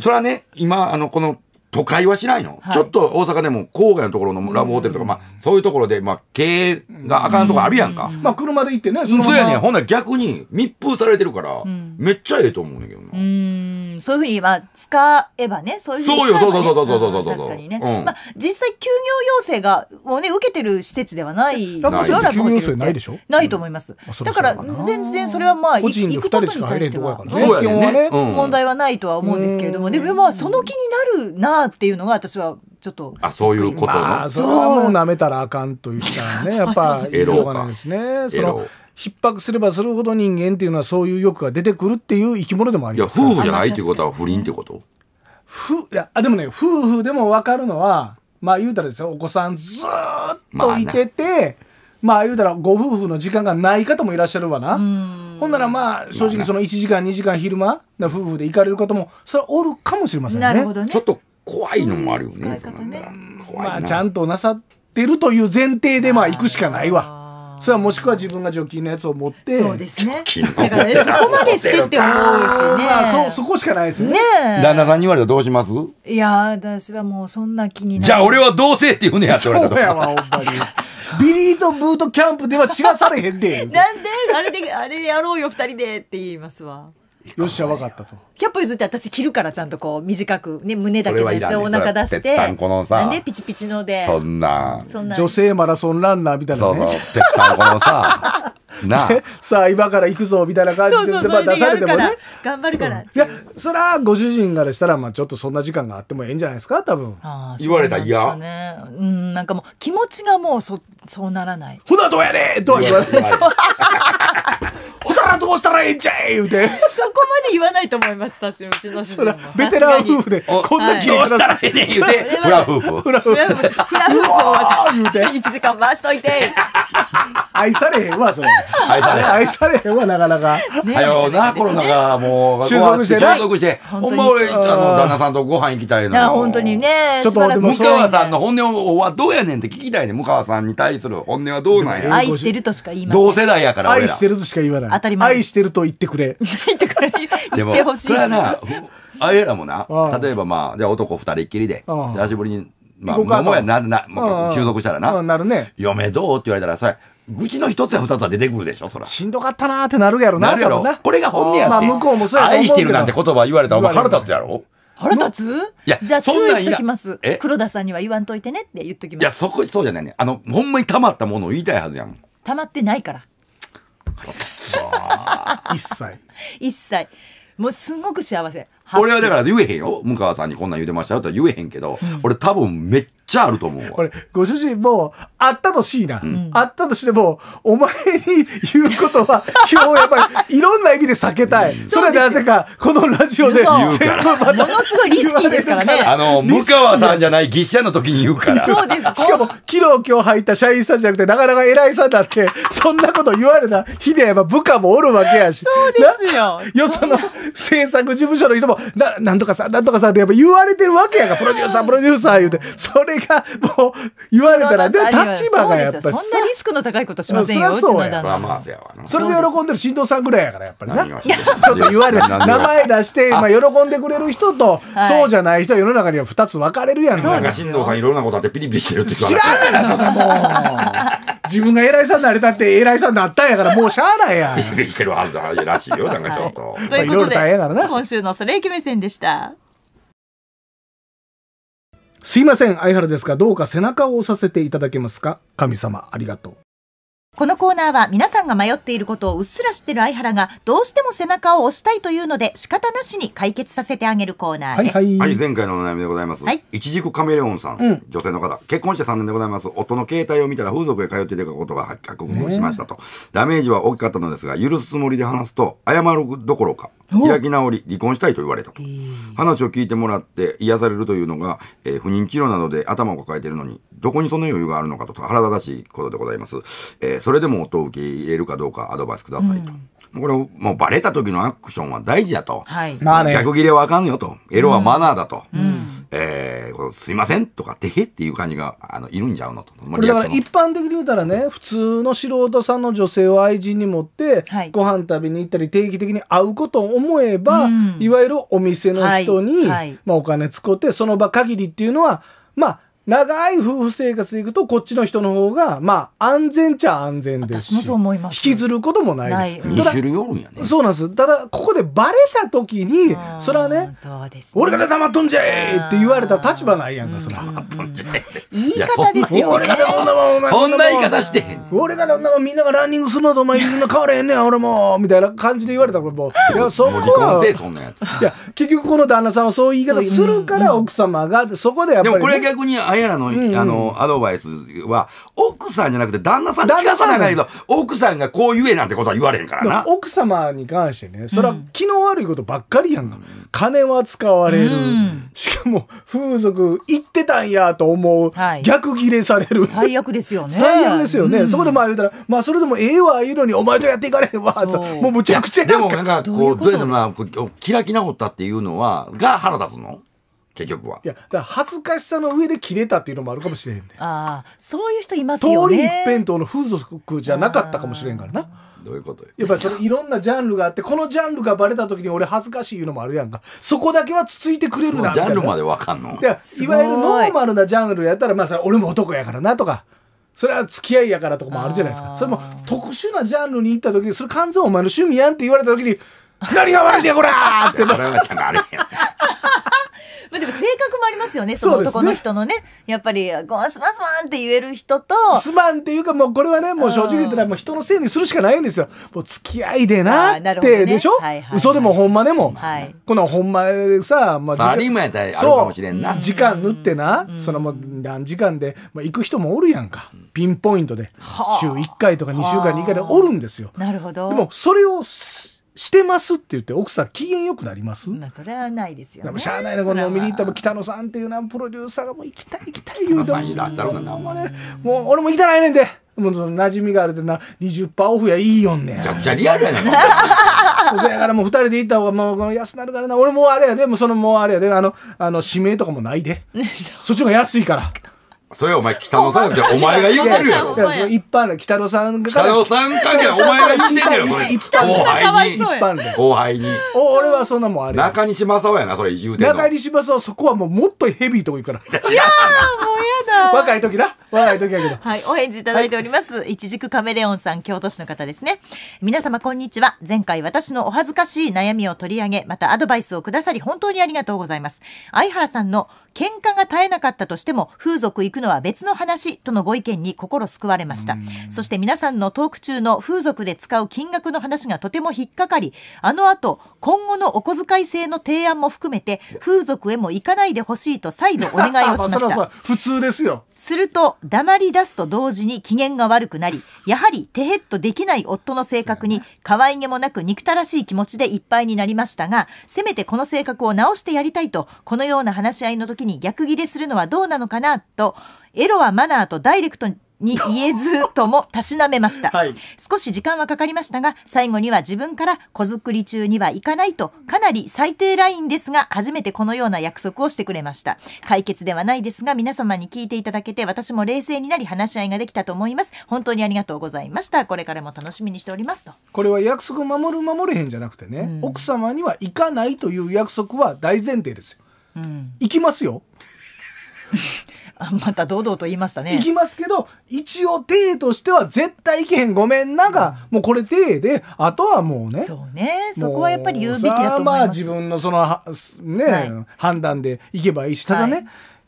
[SPEAKER 1] それはね、今、あの、この都会はしないの、はい、ちょっと大阪でも郊外のところのラブホテルとか、まあ、そういうところで、まあ、経営があかんとこあるやんか。まあ、車で行ってね、そのままやねほんなら逆に密封されてるから、うん、めっちゃええと思うんだけどな。う
[SPEAKER 2] んそういうふうに、まあ、使えばね、そういうふうに、ね。そうよ、そうそうそうそうそうそう。確かにね。うん、まあ、実際、休業要請が、うね、受けてる施設ではない。ラブホテル休業要請ないでしょないと思います。うん、だから、全然それはまあ、個人で2
[SPEAKER 3] 人しか入れるとこやからね。問
[SPEAKER 2] 題はないとは思うんですけれども、でもまあ、その気になるなっていうのが私はちょっと
[SPEAKER 3] あそういうことまあそれはもうなめたらあかんというかね やっぱエロがないですね。その
[SPEAKER 2] 逼迫すれば
[SPEAKER 3] するほど人間っていうのはそういう欲が出てくるっていう生き物でもありますいや夫婦じゃないっていうこ
[SPEAKER 1] とは不倫ってこと
[SPEAKER 3] ふいやでもね夫婦でも分かるのはまあ言うたらですよお子さんずっといてて、まあ、まあ言うたらご夫婦の時間がない方もいらっしゃるわな。ほんならまあ正直その1時間2時間昼間夫婦で行かれる方もそれはおるかもしれませんね。なるほどねちょっと怖いのもあるよね。ねまあ、ちゃんとなさってるという前提で、まあ、行くしかないわ。それはもしくは自分が除菌のやつを持ってそう
[SPEAKER 2] ですね
[SPEAKER 1] だから、ね、そこ
[SPEAKER 4] までしてって思うしねまあ
[SPEAKER 3] そそこしかないですよね
[SPEAKER 4] 旦
[SPEAKER 1] 那さんに言われたらどうします
[SPEAKER 2] いや私はもうそんな気にじゃあ俺は
[SPEAKER 1] どうせって言うねやっれそうやわほんま
[SPEAKER 2] にビリーとブートキャンプでは散らされへんで なんであれであれやろうよ二人でって言いますわ
[SPEAKER 1] よっしゃ分かったと
[SPEAKER 2] 100歩譲って私着るからちゃんとこう短くね胸だけのやつをお腹出してなんでピチピチのでそ
[SPEAKER 1] んな
[SPEAKER 2] 女
[SPEAKER 3] 性マラソンランナーみたいなねそう
[SPEAKER 4] 鉄板このさなあ
[SPEAKER 2] さ
[SPEAKER 3] あ今から行くぞみたいな感じでそう出されてもね
[SPEAKER 2] 頑張るから、い
[SPEAKER 3] やそりゃご主人からしたらまあちょっとそんな時間があってもええんじゃないですか多分
[SPEAKER 2] あ言われたいやうんなんかもう気持ちがもうそそうならない
[SPEAKER 3] ほなどうやれとは言われない からどうしたらええんじゃい言うて。そ
[SPEAKER 2] こまで言わないと思います、私、うちの主人も。ベ
[SPEAKER 3] テラン夫婦で、こんな気をしたらええねん言うて、フラ夫婦。
[SPEAKER 2] フラ夫婦。フラ
[SPEAKER 4] 夫婦を
[SPEAKER 3] 1時間回しといて。愛されへんわ、それ。愛され愛され
[SPEAKER 2] へんわ、なかなか。
[SPEAKER 3] はよな、コロナが
[SPEAKER 1] もう、収束して収束して。ほんま俺、あの、旦那さんとご飯行きたいな本
[SPEAKER 2] 当にね。ちょっと向川
[SPEAKER 1] さんの本音はどうやねんって聞きたいね。向川さんに対する本音はどうなんや。愛してる
[SPEAKER 2] としか
[SPEAKER 3] 言いません。同世代やから、愛してるとしか言わない。たり前愛してると言ってくれ
[SPEAKER 1] 言ってほしいそれはなあれらもな例えばまあじゃあ男二人っきりで久しぶりにまあ、桃やなるな、まあ、収束したらな。なるね。嫁どうって言われたら、それ、愚痴の一つや二つは出てくるでしょ、そら。し
[SPEAKER 3] んどかったなーってなるやろな。なるやろ。これが本音やっまあ、向こうもそうや愛してるなんて
[SPEAKER 1] 言葉言われたら、お前腹立つやろ
[SPEAKER 2] 腹立ついや、じゃあ注意しときます。黒田さんには言わんといてねって言っときます。いや、
[SPEAKER 1] そこ、そうじゃないね。あの、ほんまに溜まったものを言いたいはずやん。
[SPEAKER 2] 溜まってないから。腹立
[SPEAKER 1] つ。一切
[SPEAKER 2] 一切もうすごく幸せ
[SPEAKER 1] 俺はだから言えへんよ向川さんにこんなん言うてましたよとは言えへんけど、俺多分めっちゃあると思うわ。これ、ご主人も、あったとしいな。うん、あったとしても、お前に言うことは、
[SPEAKER 3] 今日やっぱり、いろんな意味で避けたい。それはなぜか、このラジオで、全
[SPEAKER 4] 部また。も
[SPEAKER 2] のすごいリスキーですからね。あ
[SPEAKER 1] の、向川さんじゃない、技師の時に言うから。そうで
[SPEAKER 3] す。しかも、昨日今日入った社員さんじゃなくて、なかなか偉いさんだって、そんなこと言われな、ひでやっぱ部下もおるわけやし。そうですよ。よその、制作事務所の人も、な、なんとかさ、なんとかさって、やっぱ言われてるわけやが、プロデューサー、プロデューサー言うて、それれがもう言われたらで 立場がやっぱりそ
[SPEAKER 2] んなリスクの高いこと
[SPEAKER 3] しませんよそれで
[SPEAKER 4] 喜
[SPEAKER 2] んで
[SPEAKER 3] る新藤さんぐらいやからやっぱりなちょっ
[SPEAKER 4] と言われ名前
[SPEAKER 3] 出してまあ喜んでくれる人とそうじゃない人世の中には二つ分かれるやんなんか新
[SPEAKER 1] 藤さんいろんなことあってピリピリしてるって知らんがなそんなもう。
[SPEAKER 3] 自分が偉いさんになれたって偉いさんになったんやからもうしゃあないや
[SPEAKER 1] ん。ビビしてるはずらしいよ、なんかちょっと。
[SPEAKER 2] ということで、今週のそれイケメンでした。
[SPEAKER 3] すいません相原ですがどうか背中を押させていただけますか神様ありがとう
[SPEAKER 2] このコーナーは皆さんが迷っていることをうっすら知ってる相原がどうしても背中を押したいというので仕方なしに解決させてあげるコーナ
[SPEAKER 1] ーです。はい、はいはい、前回のお悩みでございます。はい、一軸カメレオンさんうん、女性の方結婚して3年でございます。夫の携帯を見たら風俗へ通っていたことが発覚しましたと、ダメージは大きかったのですが許すつもりで話すと謝るどころか開き直り離婚したいと言われたと、えー、話を聞いてもらって癒されるというのが、えー、不妊治療などで頭を抱えているのにどこにその余裕があるのかと腹立たしいことでございます、えー、それでも夫を受け入れるかどうかアドバイスくださいと。うんこれもうバレた時のアクションは大事だと、はい、逆切れはあかんよとエロはマナーだと、うんうんえー、すいませんとか、てへっていう感じが、あの、いるんちゃうのと。これだから一
[SPEAKER 3] 般的に言うたらね、普通の素人さんの女性を愛人に持って、はご飯食べに行ったり、定期的に会うことを思えば、うん、いわゆるお店の人に、はいはい、まあ、お金使って、その場限りっていうのは、まあ、長い夫婦生活でいくとこっちの人の方がまあ安全っちゃ安全ですし引きずることもないです2種類おるんやねそうなんですただここでバレた時にそれはね俺から黙っとんじゃいって言われた立場ないやんかその。黙っとんじ
[SPEAKER 4] ゃい言い方ですよ俺から女はお前そんな言い
[SPEAKER 3] 方して俺から女はみんながランニングするのとお前みんな変われへんねん俺もみたいな感じで言われたらもういやそこはいや結局この旦那さんはそういう言い方するから奥様がそこでやっぱりでもこれ逆
[SPEAKER 1] にあらの,、あのアドバイスは奥さんじゃなくて旦那さん旦那さんいけど奥さんがこう言えなんてことは言われへんからな
[SPEAKER 3] 奥様に関してねそれは気の悪いことばっかりやんか、金は使われる、しかも風俗行ってたんやと思う、逆ギレされる最悪です
[SPEAKER 2] よね最悪ですよね、そこ
[SPEAKER 3] でまあ言うたらまあそれでもええわ言うのにお前とやっていかれへんわ
[SPEAKER 1] もうむちゃくちゃでもなんかこうどういうのなキラキラおったっていうのはが腹立つの結局は。い
[SPEAKER 3] や、だから恥ずかしさの上で切れたっていうのもあるかもしれへんね。
[SPEAKER 2] ああ、そういう人いますよ通り一辺
[SPEAKER 3] 倒の風俗じゃなかったかもしれんからな。どういうことよ。やっぱりそのいろんなジャンルがあって、このジャンルがバレた時に俺恥ずかしいいうのもあるやんか。そこだけはつついてくれるなみジいャンルま
[SPEAKER 1] でわかんのいわゆ
[SPEAKER 3] るノーマルなジャンルやったら、まあ、それ俺も男やからなとかそれは付き合いやからとかもあるじゃないですかそれも特殊なジャンルに行った時にそれ完全お前の趣味やんって言われた時に
[SPEAKER 4] 「何が悪いだよ、こら!」ってゃあ
[SPEAKER 3] れやん
[SPEAKER 2] まあでも性格もありますよね、その男の人のね。やっぱり、ごすまんすまんって言える人と。すま
[SPEAKER 3] んっていうか、もうこれはね、もう正直言ったら、もう人のせいにするしかないんですよ。もう付き合いでなって、でしょ、嘘でもほんまでも。はい、このほんまさ、まあ、時間。あるかもしれんな。時間塗ってな、そのもう何時間で、まあ、行く人もおるやんか。ピンポイントで。週1回とか2週間に1回でおるんですよ。なるほど。でも、それを、してますって言って奥さん機嫌よくなりますまあ
[SPEAKER 2] それはないですよ、ね、しゃあないなこの飲みに行った
[SPEAKER 3] も北野さんっていうなプロデューサーがもう行きたい行きたい言うてももう俺も行かないねんでもうその馴染みがあるでな二十パーオフやいいよんねじゃくゃリアルやねんそやからもう二人で行った方がもうこの安なるからな俺もあれやでもそのもうあれやであのあの指名とかもないで そっちが安いから。
[SPEAKER 1] それはお前北野さんじゃお前が言ってるやろ。い
[SPEAKER 3] やその一般の北野さんが北野さん関係お前が言ってんだよ、それ。後輩に。一般後輩に。お俺はそんなもんあれ。中
[SPEAKER 1] 西正夫やな、それ言うてんの。中
[SPEAKER 3] 西正夫、そこはもうもっとヘビーとこ行くから。いやー、もうやだ。若い時な。若い時や
[SPEAKER 4] けど。
[SPEAKER 2] はい、お返事いただいております。いちじくカメレオンさん、京都市の方ですね。皆様、こんにちは。前回私のお恥ずかしい悩みを取り上げ、またアドバイスをくださり、本当にありがとうございます。相原さんの喧嘩が絶えなかったとしても風俗行くのは別の話とのご意見に心救われましたそして皆さんのトーク中の風俗で使う金額の話がとても引っかかりあのあと今後のお小遣い制の提案も含めて風俗へも行かないでほしいと再度お願いをしました
[SPEAKER 3] 普通ですよ
[SPEAKER 2] すると黙り出すと同時に機嫌が悪くなりやはり手ヘッドできない夫の性格に可愛げもなく憎たらしい気持ちでいっぱいになりましたがせめてこの性格を直してやりたいとこのような話し合いの時に逆ギレするのはどうなのかなとエロはマナーとダイレクトに言えずともたしなめました、はい、少し時間はかかりましたが最後には自分から子作り中には行かないとかなり最低ラインですが初めてこのような約束をしてくれました解決ではないですが皆様に聞いていただけて私も冷静になり話し合いができたと思います本当にありがとうございましたこれからも楽しみにしておりますと
[SPEAKER 3] これは約束守る守れへんじゃなくてね、うん、奥様には行かないという約束は大前提ですよう行きますよ。また堂々と言いましたね。行きますけど、一応体としては絶対行けへん、ごめんなが、うん、もうこれ体で、あとはもうね。そ
[SPEAKER 2] うね。そこはやっぱり言うべきだと思います。まあ自
[SPEAKER 3] 分のその、ね、はい、判断で行けばいいし、ただね、はい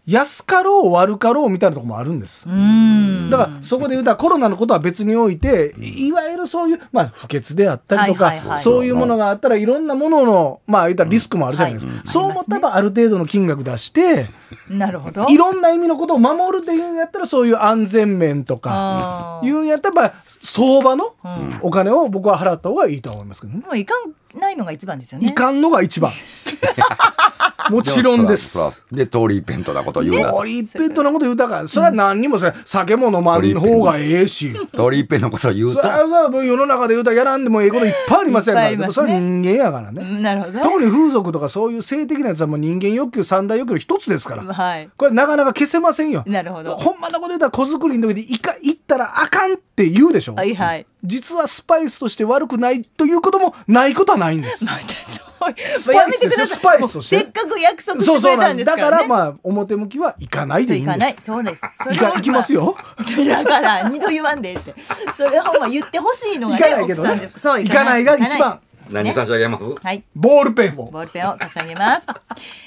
[SPEAKER 3] 安かろう悪かろうみたいなとこもあるんです
[SPEAKER 4] だ
[SPEAKER 3] からそこで言うたらコロナのことは別においていわゆるそういう、まあ、不潔であったりとか、はいはいはい、そういうものがあったらいろんなものの、まあ、言ったらリスクもあるじゃないですか、うんはい、そう思ったらある程度の金額出して、
[SPEAKER 2] なるほどいろ
[SPEAKER 3] んな意味のことを守るっていうんやったらそういう安全面とかいうんやったら相場のお金を僕は払った方がいいと
[SPEAKER 1] 思いますけどね。うん、
[SPEAKER 2] もういかんないのが一番ですよ
[SPEAKER 3] ねいか
[SPEAKER 1] んのが一番 もちろんですで通り一辺倒なこと言うな通り
[SPEAKER 3] 一辺倒なこと言うたからそれは何にもさ、うん、酒も飲まん方がえ
[SPEAKER 1] えし通り一辺のこと言うと
[SPEAKER 3] それ世の中で言うたらやらんでもええこといっぱいありませんから、ね、でもそれは人間やからね、
[SPEAKER 2] なるほど、ね、特に
[SPEAKER 3] 風俗とかそういう性的なやつはもう人間欲求三大欲求の一つですから、はい、これなかなか消せませんよなるほどほんまのこと言うたら子作りの時でいか行ったらあかんって言うでしょはいはい、うん実はスパイスとして悪くないということもないことはないんです。スパイスですよスパイスとしてせっかく約束してくれたんですから、ね、だからまあ表向きは行かないでいいんです行かない
[SPEAKER 2] そうですそれ行きますよだから二度言わんでってそれはほんま言ってほしいのが、ね、行かないけど、ね、そう行かないが一番何差し上げます、はい、ボールペンをボールペンを差し上げます、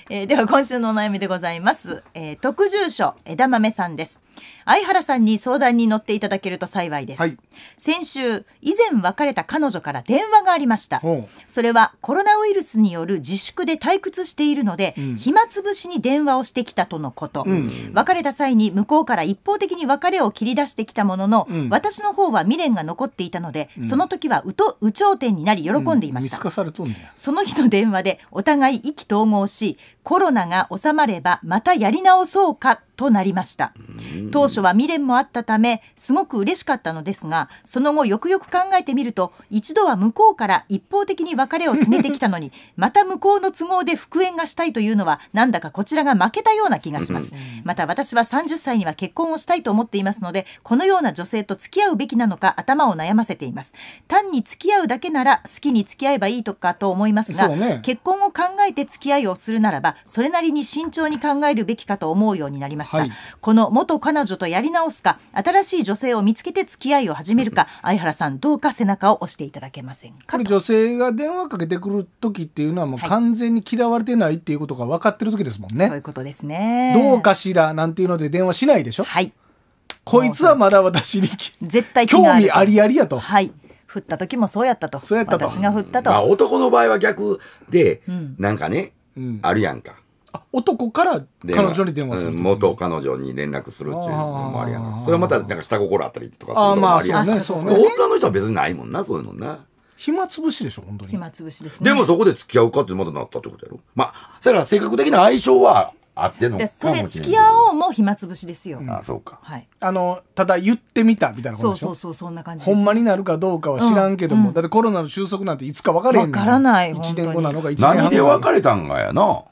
[SPEAKER 2] えー、では今週のお悩みでございます、えー、特住所枝豆さんです相原さんに相談に乗っていただけると幸いです、はい、先週以前別れた彼女から電話がありましたそれはコロナウイルスによる自粛で退屈しているので、うん、暇つぶしに電話をしてきたとのこと、うん、別れた際に向こうから一方的に別れを切り出してきたものの、うん、私の方は未練が残っていたので、その時はうと有頂天になり喜んでいました、その日の電話でお互い意気投合しコロナが収まればまたやり直そうかとなりました、うん、当初は未練もあったためすごく嬉しかったのですがその後よくよく考えてみると一度は向こうから一方的に別れを告げてきたのに また向こうの都合で復縁がしたいというのはなんだかこちらが負けたような気がしますまた私は30歳には結婚をしたいと思っていますのでこのような女性と付き合うべきなのか頭を悩ませています単に付き合うだけなら好きに付き合えばいいとかと思いますが、ね、結婚を考えて付き合いをするならばそれなりに慎重に考えるべきかと思うようになりました、はい、この元彼女とやり直すか新しい女性を見つけて付き合いを始めるか 相原さんどうか背中を押していただけませんか
[SPEAKER 3] 女性が電話かけてくる時っていうのはもう完全に嫌われてないっていうことが分かってる時ですもんね、はい、そういうことです
[SPEAKER 2] ねどう
[SPEAKER 3] かしらなんていうので電話しないでしょはいこいつ
[SPEAKER 2] はまだ私に絶対興味ありありやとはい振った時もそうやったとそうやったと私が振ったと、まあ、男
[SPEAKER 1] の場合は逆で、うん、なんかね、うん、あるやんか
[SPEAKER 2] 男から
[SPEAKER 3] 彼女に電話する、う
[SPEAKER 1] ん、元彼女に連絡するっていうのもありやなそれはまたなんか下心あったりとかするのもありやな、ねね、女の人は別にないもんなそういうのな暇つぶしでしょ本当に
[SPEAKER 2] 暇つぶしです、
[SPEAKER 3] ね、でもそ
[SPEAKER 1] こで付き合うかってまだなったってことやろまあだから性格的な相性はあってのそれ付き
[SPEAKER 2] 合おうも暇つぶしですよ、うん、あそうか、はい、あの
[SPEAKER 3] ただ言ってみたみたいなことでしょそうそ
[SPEAKER 2] うそうそんな感じほ
[SPEAKER 3] んまになるかどうかは知らんけども、うんうん、だってコロナの収束なんていつか分からへん分からない1年後なのか1年半何で別れたんがやな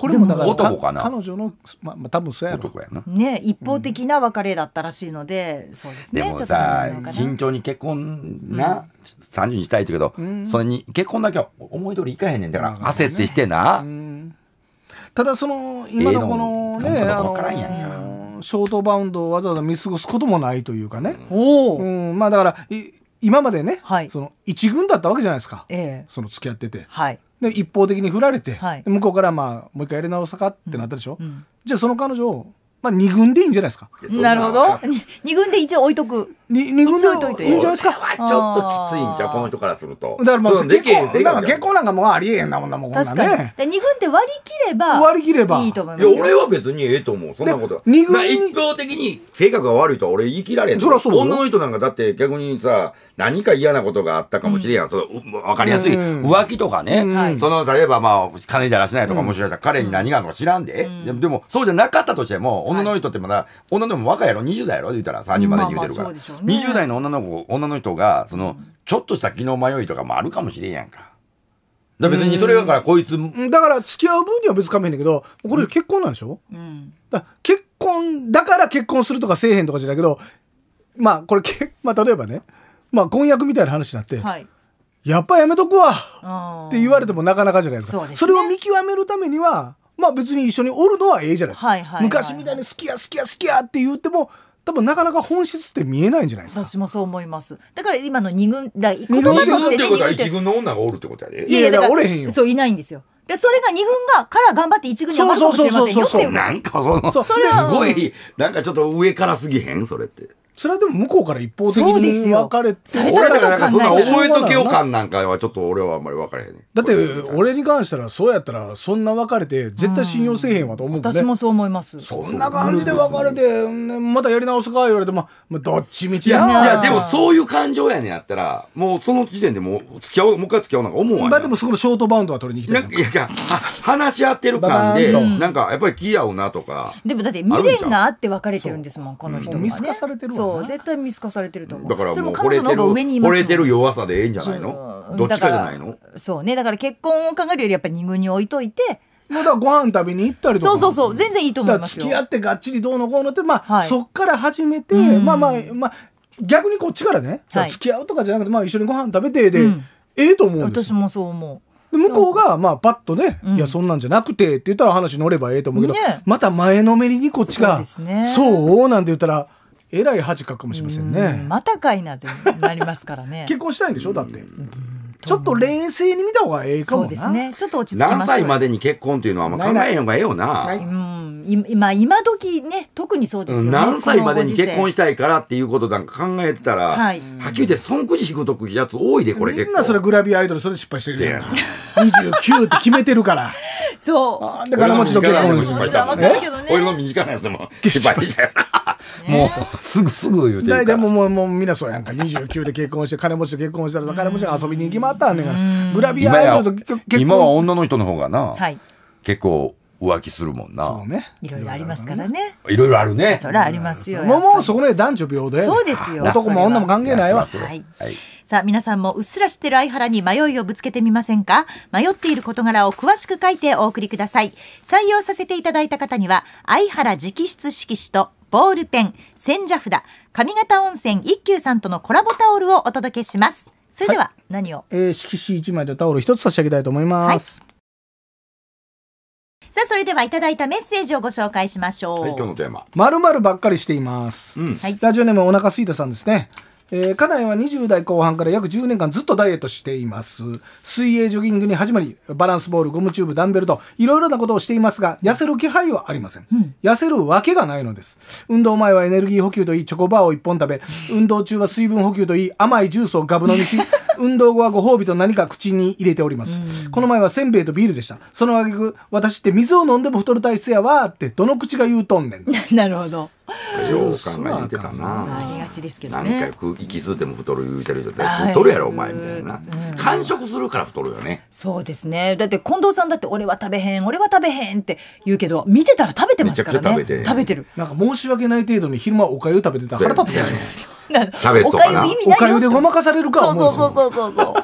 [SPEAKER 2] これも
[SPEAKER 4] だか
[SPEAKER 1] ら彼女のまあ多分そうやろ男やな
[SPEAKER 2] ね一方的な別れだったらしいので、うん、そうですねでもさ慎
[SPEAKER 1] 重に結婚な、うん、30にしたいってけど、うん、それに結婚だけは思い通りいかへんねんだから、うん、焦ってしてな、
[SPEAKER 3] ただその今のこのね、えのからんやんか、ショートバウンドをわざわざ見過ごすこともないというかね、うんまあだから今までね、はい、その一軍だったわけじゃないですか、えー、その付き合ってて、はい、で一方的に振られて、はい、向こうからまあもう一回やり直さかってなったでしょ、うんうん、じゃあその彼女をまあ、2軍でいいんじゃないですか。なるほど。
[SPEAKER 2] 二軍で一応置いとく。2, 軍で置いといて。いいんじゃないですか。ちょっと
[SPEAKER 1] きついんじゃこの人からすると。だからもう、できなんか下なんかもうありえへんなもんなもん確かに。2
[SPEAKER 2] 軍で割り切れば。割り切れば。いいと思います。いや、
[SPEAKER 1] 俺は別にええと思う。そんなこと二2軍一方的に性格が悪いとは俺言い切られん。そらそう。女の人なんかだって逆にさ、何か嫌なことがあったかもしれんや、ん。その、わかりやすい。浮気とかね。その、例えばまあ、金じゃらしないとかもしかしたら彼に何があるのか知らんで。でも、そうじゃなかったとしても、女の人ってまだ、女の子も若いやろ20代やろって言ったら3 0までに言うてるから、まあまあね、20代の女の子女の人がその、ちょっとした気の迷いとかもあるかもしれんやんか。
[SPEAKER 4] だ別にそれか
[SPEAKER 1] らこいつだから付き合う分には別にかめへんねんけど
[SPEAKER 3] これ結婚なんでしょ、うん、だ結婚だから結婚するとかせえへんとかじゃないけどまあこれけ、まあ、例えばね、まあ、婚約みたいな話になって、はい、やっぱやめとくわって言われてもなかなかじゃないですか、ね、それを見極めるためにはまあ別に一緒におるのはええじゃないですか、はいはいはいはい、昔みたいに好きや好きや好きやって言っても多分なかなか本質って見えないんじゃない
[SPEAKER 2] ですか私もそう思いますだから今の二軍だ言葉としてね二軍っ
[SPEAKER 3] て
[SPEAKER 1] 軍の女がおるってことやでいやいやだからおれへんよそ
[SPEAKER 2] ういないんですよでそれが二軍がから頑張って一軍に
[SPEAKER 1] 上がるかもしれませんよっていうなんかそのそれすごいなんかちょっと上からすぎへんそれって
[SPEAKER 3] それはでも向こうから一方的に別れて俺らかそんな覚えとけよ感
[SPEAKER 1] なんかはちょっと俺はあんまり分からへん
[SPEAKER 3] だって俺に関したらそうやったらそんな別れて絶対信用せえへんわと思う、ね、私も
[SPEAKER 2] そう思いますそ
[SPEAKER 3] んな感じで別れて、またやり直すか言われてまあどっちみちやいやでも
[SPEAKER 1] そういう感情やねんやったらもうその時点でもう付き合おうもう一回付き合おうなんか思うわ、ね、でもそこのショートバウンドは取りに来ていやいや話し合ってる感でなんかやっぱり気合うなとか
[SPEAKER 2] でもだって未練があって別れてるんですもんこの人は、ね、見透かされてるわ絶対見透かされてると思うだからもう惚れてる惚れてる弱
[SPEAKER 1] さでええんじゃないのどっちかじゃないの
[SPEAKER 2] そうねだから結婚を考えるよりやっぱり二軍に置いといてまだご飯食べに行ったりとか。そうそうそう、全然いいと思いますよ。付き合ってがっちりどうのこうのって、まあ、そっから始めて、
[SPEAKER 3] まあまあ、まあ、逆にこっちからね、付き合うとかじゃなくて、まあ一緒にご飯食べてで、ええと思うんです私もそう思う。向こうが、まあ、パッとね、いや、そんなんじゃなくてって言ったら話乗ればええと思うけど、また前のめりにこっちが、そうなんて言ったら、えらい恥かくかもし
[SPEAKER 1] れませんね。
[SPEAKER 2] またかいなってなりますからね。結婚したいんでしょだって。
[SPEAKER 3] ちょっと冷静に見た方がええかもそうですね。ちょっと落ち着き何歳ま
[SPEAKER 1] でに結婚っていうのはあんま考えへんがええよな。う
[SPEAKER 2] ん。今、今時ね、特にそうですよね。何歳までに結婚した
[SPEAKER 1] いからっていうことなんか考えてたら、はい、はっきり言って、損くじ引くとくやつ多いで、これ結構。みんなそれグラビアアイドル、それで失敗してるやん。
[SPEAKER 3] 29
[SPEAKER 1] って決めてるから。
[SPEAKER 2] そう。だからもうちょっと
[SPEAKER 3] 結婚失敗した
[SPEAKER 1] もんね。俺の身近なやつも失敗したよな。
[SPEAKER 3] も
[SPEAKER 4] う、すぐ
[SPEAKER 3] すぐ言うてるでももう、もう、みんなそうやんか。29で結婚して、金持ちと結婚したら金持ちが遊びに行きまっ
[SPEAKER 2] たんねんから。グラ
[SPEAKER 3] ビアアイドルと
[SPEAKER 1] 結今は女の人の方がな、結構、浮気するもんな。そう
[SPEAKER 2] ね。いろいろありますからね。
[SPEAKER 1] いろいろあるね。そらあ
[SPEAKER 2] りますよ。もう、も
[SPEAKER 3] うそこで男女平等そうですよ。男も女も関係ないわ。は
[SPEAKER 2] いさあ皆さんもうっすら知ってる相原に迷いをぶつけてみませんか迷っている事柄を詳しく書いてお送りください採用させていただいた方には相原直筆色紙とボールペン千社札上方温泉一休さんとのコラボタオルをお届けしますそれでは何を、はい、えー、
[SPEAKER 3] 色紙1枚とタオル1つ差し上げたいと思います、はい
[SPEAKER 2] さあそれではいただいたメッセージをご紹介しましょう。はい、今日の
[SPEAKER 1] テーマ。
[SPEAKER 3] まるまるばっかりしています。うん、ラジオネームお腹すいたさんですね。えー、家内は20代後半から約10年間ずっとダイエットしています水泳ジョギングに始まりバランスボールゴムチューブダンベルといろいろなことをしていますが痩せる気配はありません、うん、痩せるわけがないのです運動前はエネルギー補給といいチョコバーを1本食べ運動中は水分補給といい甘いジュースをガブ飲みし 運動後はご褒美と何か口に入れております、この前はせんべいとビールでしたその挙句私って水を飲んでも太る体質やわってどの口が言うとんねん なるほど
[SPEAKER 4] よう考えにてたな
[SPEAKER 1] ありがちですけどね何回息吸っても太る言うてる人絶太るやろお前みたいな完食するから太るよね
[SPEAKER 2] そうですねだって近藤さんだって俺は食べへん俺は食べへんって言うけど見てたら食べてま
[SPEAKER 3] すからね食べ食べてるなんか申し訳ない程度に昼間おかゆ食べてた腹立
[SPEAKER 4] つ
[SPEAKER 2] じゃないで
[SPEAKER 3] す
[SPEAKER 4] かおかなおかで
[SPEAKER 3] ごまかされるかそう
[SPEAKER 4] そ
[SPEAKER 2] うそうそうそう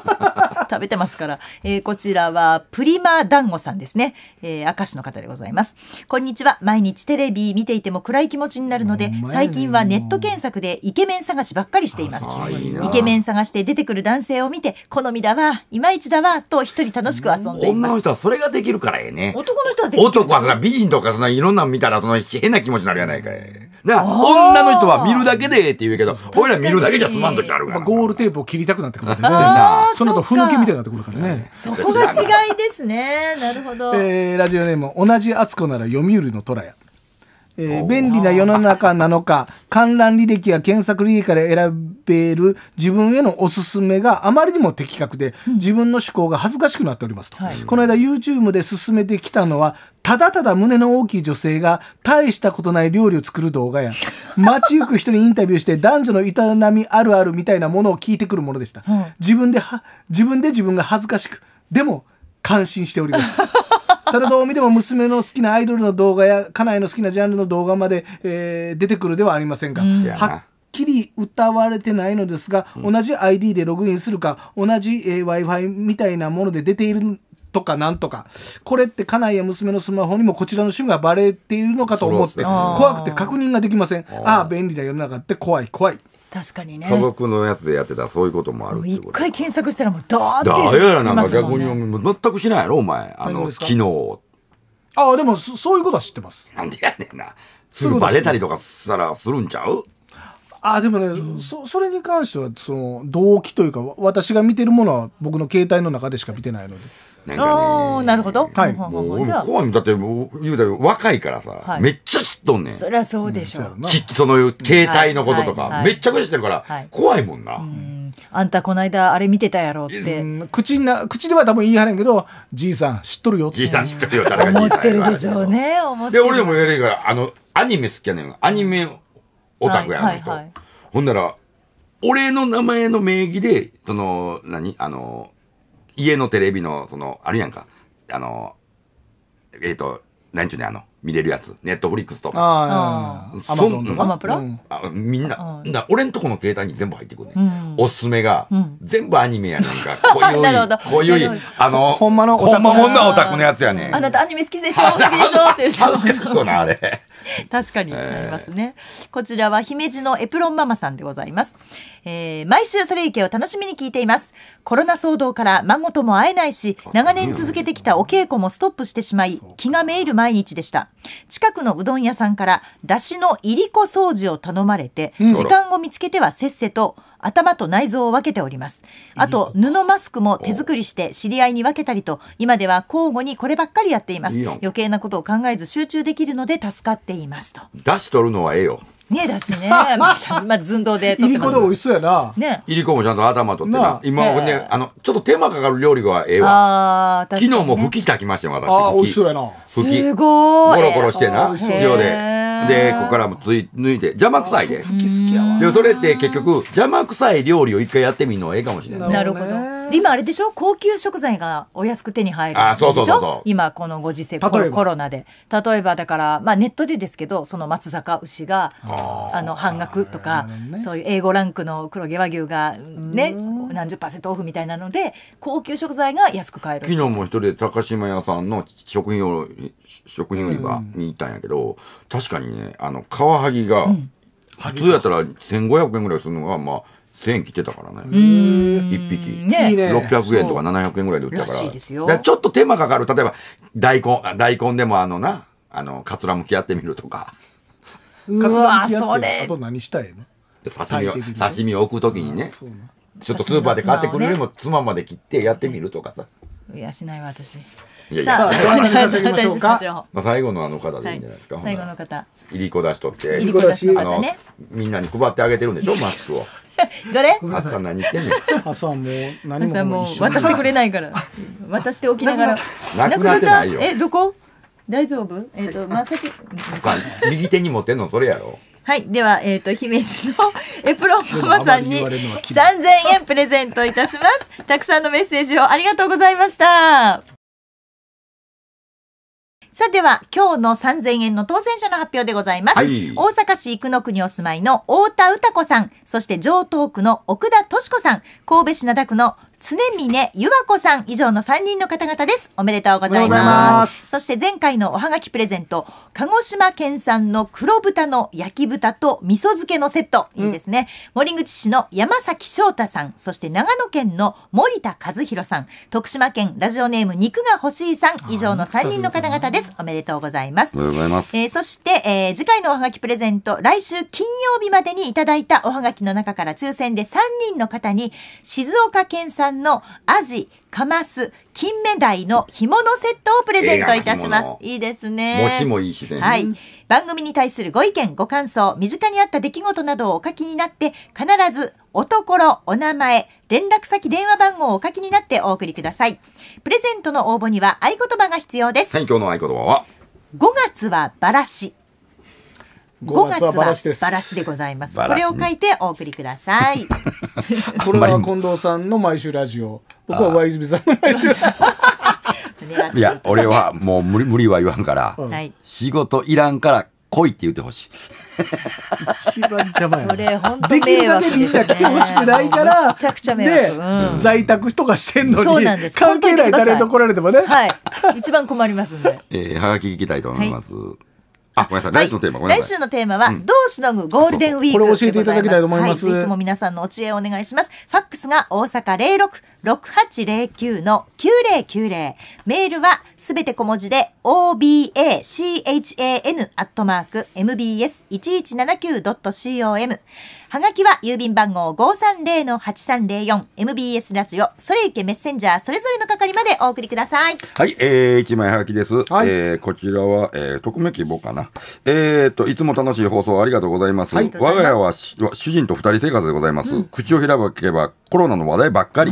[SPEAKER 2] 食べてますから、えー、こちらはプリマ団子さんですね、えー、明石の方でございますこんにちは毎日テレビ見ていても暗い気持ちになるので最近はネット検索でイケメン探しばっかりしていますイケメン探して出てくる男性を見て好みだわいまいちだわと一人楽しく遊んでいます女の人
[SPEAKER 1] はそれができるからええね男
[SPEAKER 2] の人はできる男
[SPEAKER 1] はさ美人とかそのいろんなの見たらその変な気持ちになるやないかい女の人は見るだけでええって言うけど、俺ら見るだけじゃつまんときあるか
[SPEAKER 3] ら。ゴールテープを切りたくなってくるからね。その後、ふぬけみたいなところからね。そこ
[SPEAKER 2] が違いですね。なるほど。
[SPEAKER 3] えー、ラジオネーム、同じ厚子なら読売の虎や。えー、便利な世の中なのか 観覧履歴や検索履歴から選べる自分へのおすすめがあまりにも的確で、うん、自分の思考が恥ずかしくなっておりますと、はい、この間 YouTube で進めてきたのはただただ胸の大きい女性が大したことない料理を作る動画や 街行く人にインタビューして男女の営みあるあるみたいなものを聞いてくるものでした、うん、自分で自分で自分が恥ずかしくでも感心しておりました ただどう見ても娘の好きなアイドルの動画や家内の好きなジャンルの動画まで、えー、出てくるではありませんが、うん、はっきり歌われてないのですが、うん、同じ ID でログインするか同じ、えー、w i f i みたいなもので出ているとかなんとかこれって家内や娘のスマホにもこちらの趣味がバレているのかと思って怖くて確認ができませんああ便利な世の中って怖
[SPEAKER 1] い怖い。
[SPEAKER 2] 確かにね価格
[SPEAKER 1] のやつでやってたらそういうこともある一
[SPEAKER 2] 回検索したらもうダーっ
[SPEAKER 1] てだやらなんか逆に全くしないやろお前あの機能
[SPEAKER 2] ああでも
[SPEAKER 3] そういうことは知ってますなんでやねんな
[SPEAKER 1] すぐバレたりとかしたらするんちゃう
[SPEAKER 3] あでもね、うん、そそれに関してはその動機というか私が見てるものは僕の携帯の中でしか見てないので。
[SPEAKER 1] なんか、
[SPEAKER 2] なるほど。はい。もう、コアミだ
[SPEAKER 1] って、言うだよ、若いからさ、はい、めっちゃ知っとんねん。そ
[SPEAKER 2] りゃそうでしょう。き
[SPEAKER 1] っとその、携帯のこととか、めっちゃくちゃしてるから、怖いもんな。
[SPEAKER 2] あんたこの間あれ見てたやろって、口な口では多分言いはれんけどじいさん知っとるよ
[SPEAKER 1] じいさん知ってるよ思ってる
[SPEAKER 2] でしょうね思
[SPEAKER 3] ってで俺でも
[SPEAKER 1] 言えるからあのアニメ好きやねんアニメオタクやの人、
[SPEAKER 4] はいはいは
[SPEAKER 2] い、
[SPEAKER 1] ほんなら俺の名前の名義でその何あの家のテレビの、その、あるやんか、あの、えっ、ー、と、なんちゅうね、あの、見れるやつ。ネットフリックスとか。ああ、アマか。アマプラ、うん、あみんな、な俺んとこの携帯に全部入ってくるね。うん、おすすめが、うん、全部アニメやねんか。こ ういう、こういう、あの、ほんまのほんまもんなオタクのやつやねん。あ
[SPEAKER 2] なたアニメ好きでしょ好きでしょってう。恥ずかしいよな、あれ。確かになりますね、えー、こちらは姫路のエプロンママさんでございます、えー、毎週それいけを楽しみに聞いていますコロナ騒動から孫とも会えないし長年続けてきたお稽古もストップしてしまい気がめいる毎日でした近くのうどん屋さんから出汁のいりこ掃除を頼まれて時間を見つけてはせっせと頭と内臓を分けておりますあと布マスクも手作りして知り合いに分けたりと今では交互にこればっかりやっています余計なことを考えず集中できるので助かっていますと
[SPEAKER 1] 出しとるのはええよ
[SPEAKER 2] ねだしね。まあ、まあ、寸胴でいりこで美味しそうやな。ね。
[SPEAKER 1] いりこもちゃんと頭取ってな。今ね、あの、ちょっと手間かかる料理がええ
[SPEAKER 2] わ。昨日
[SPEAKER 1] も吹き炊きましたよ、私。ああ、美味しそうやな。吹き。す
[SPEAKER 2] ごい。ゴロゴロしてな、塩で。
[SPEAKER 1] で、ここからもつい抜いて、邪魔くさいで。吹き好きやわ。で、それって結局、邪魔くさい料理を一回やってみるのはええかもしれ
[SPEAKER 2] ない。なるほど。今あれでしょ高級食材がお安く手に入るあそうそうそうそう今このご時世コロナで例えばだから、まあ、ネットでですけどその松坂牛があの半額とか、ね、そういう A5 ランクの黒毛和牛がね何十パーセントオフみたいなので高級食材が安く買える昨
[SPEAKER 1] 日も一人で高島屋さんの食品を食品売り場に行ったんやけど、確かにねあのカワハギが、初普通やったら1500円ぐらいするのがまあ1000円切ってたから
[SPEAKER 4] ね
[SPEAKER 1] 一匹ね6 0円とか七百円ぐらいで売ったからちょっと手間かかる例えば大根大根でもあのなあのかつらむきやってみるとか
[SPEAKER 3] うわそれあと何したいの
[SPEAKER 1] 刺身を刺身を置くときにねちょっとスーパーで買ってくれるも妻まで切ってやってみるとかさ
[SPEAKER 2] いやしないわ私いやいや、まあ
[SPEAKER 1] 最後のあの方でいいんじゃないですか。最後の方。入り子出しとって。入り子出しあの、みんなに配ってあげてるんでしょマスクを。
[SPEAKER 2] どれ朝
[SPEAKER 1] 何言ってんの
[SPEAKER 3] 朝もう何ももう渡してくれ
[SPEAKER 2] ないから渡しておきながらなくなったえどこ大丈夫えっ、ー、とまあ先
[SPEAKER 1] 右手に持ってんのそれやろ
[SPEAKER 2] はい。では、えっ、ー、と、姫路のエ プロンママさんに3000円プレゼントいたします。たくさんのメッセージをありがとうございました。さあでは今日の3000円の当選者の発表でございます、はい、大阪市生野区にお住まいの太田歌子さんそして上東区の奥田敏子さん神戸市灘区の常峰ゆわこさん以上の3人の方々ですおめでとうございますそして前回のおはがきプレゼント鹿児島県産の黒豚の焼き豚と味噌漬けのセット、いいですね森口市の山崎翔太さんそして長野県の森田和弘さん徳島県ラジオネーム肉が欲しいさん以上の3人の方々ですおめでとうございますお
[SPEAKER 4] めでとうございます、え
[SPEAKER 2] ー、そして、えー、次回のおはがきプレゼント来週金曜日までにいただいたおはがきの中から抽選で3人の方に静岡県産産のアジ、カマス、キンメダイの干物セットをプレゼントいたします。いいですね。餅もいいしね。はい。番組に対するご意見、ご感想、身近にあった出来事などをお書きになって、必ず、おところ、お名前、連絡先、電話番号をお書きになってお送りください。プレゼントの応募には合言葉が必要です。はい、
[SPEAKER 1] 今日の合言葉は
[SPEAKER 2] ?5 月はバラシ。
[SPEAKER 1] 5月はバラシですバラシでございますこれを書い
[SPEAKER 2] てお送りください
[SPEAKER 3] これは近藤さんの毎週ラジオ僕は和泉
[SPEAKER 2] さんの毎週ラジオ
[SPEAKER 1] いや、俺はもう無理、無理は言わんから、はい、仕事いらんから、来いって言ってほしい。
[SPEAKER 2] 一番邪魔や、れ本当で、ね、できるだけみんな来てほしくないから、めちゃくちゃ迷惑、
[SPEAKER 1] うん、在宅とかしてんの
[SPEAKER 3] に、
[SPEAKER 2] 関係ない誰と来られてもね。はい。一番困りますんで。
[SPEAKER 1] えー、はがきいきたいと思います。はいあ、ごめんなさい。来週のテーマ、はい、来週
[SPEAKER 2] のテーマは、うん、どうしのぐゴールデンウィーク。これ教えていただきたい
[SPEAKER 1] と思います。はい、ぜひとも
[SPEAKER 2] 皆さんのお知恵をお願いします。ファックスが大阪零六六八零九の九零九零。メールはすべて小文字で o b a c h a n アットマーク m b s 一一七九ドット c o m。はがきは郵便番号530-8304 MBS ラジオそれいけメッセンジャーそれぞれの係までお送りください
[SPEAKER 1] はい、えー、1枚はがきです、はい、えー、こちらは、えー、匿名希望かなえー、っといつも楽しい放送ありがとうございます、はい、我が家は主人と二人生活でございます、うん、口を開けばコロナの話題ばっかり、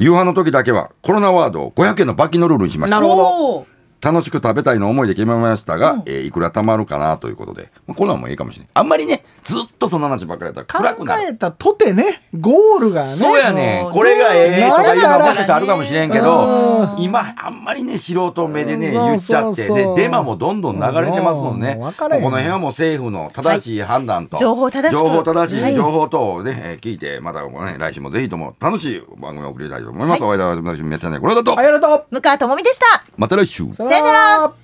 [SPEAKER 1] 夕飯の時だけはコロナワードを500円の罰金のルールにしましたなるほど楽しく食べたいの思いで決めましたが、うん、えー、いくら貯まるかなということで、まあ、こんなんもいいかもしれないあんまりねずっとその話ばっかりやった
[SPEAKER 3] ら暗くなる考えたとてねゴールがねそうやねこれがええと
[SPEAKER 1] かいうのはもしかしたらあるかもしれんけど今あんまりね素人目でね言っちゃってでデマもどんどん流れてますもんねこの辺はもう政府の正しい判断と、はい、情報正し情報正しい、情報等をね聞いてまた、ね、来週もぜひとも楽しい番組を送りたいと思います、はい、お会いいたし
[SPEAKER 4] ましょう皆さんねこれだとありがとう向川智美でしたまた来週ら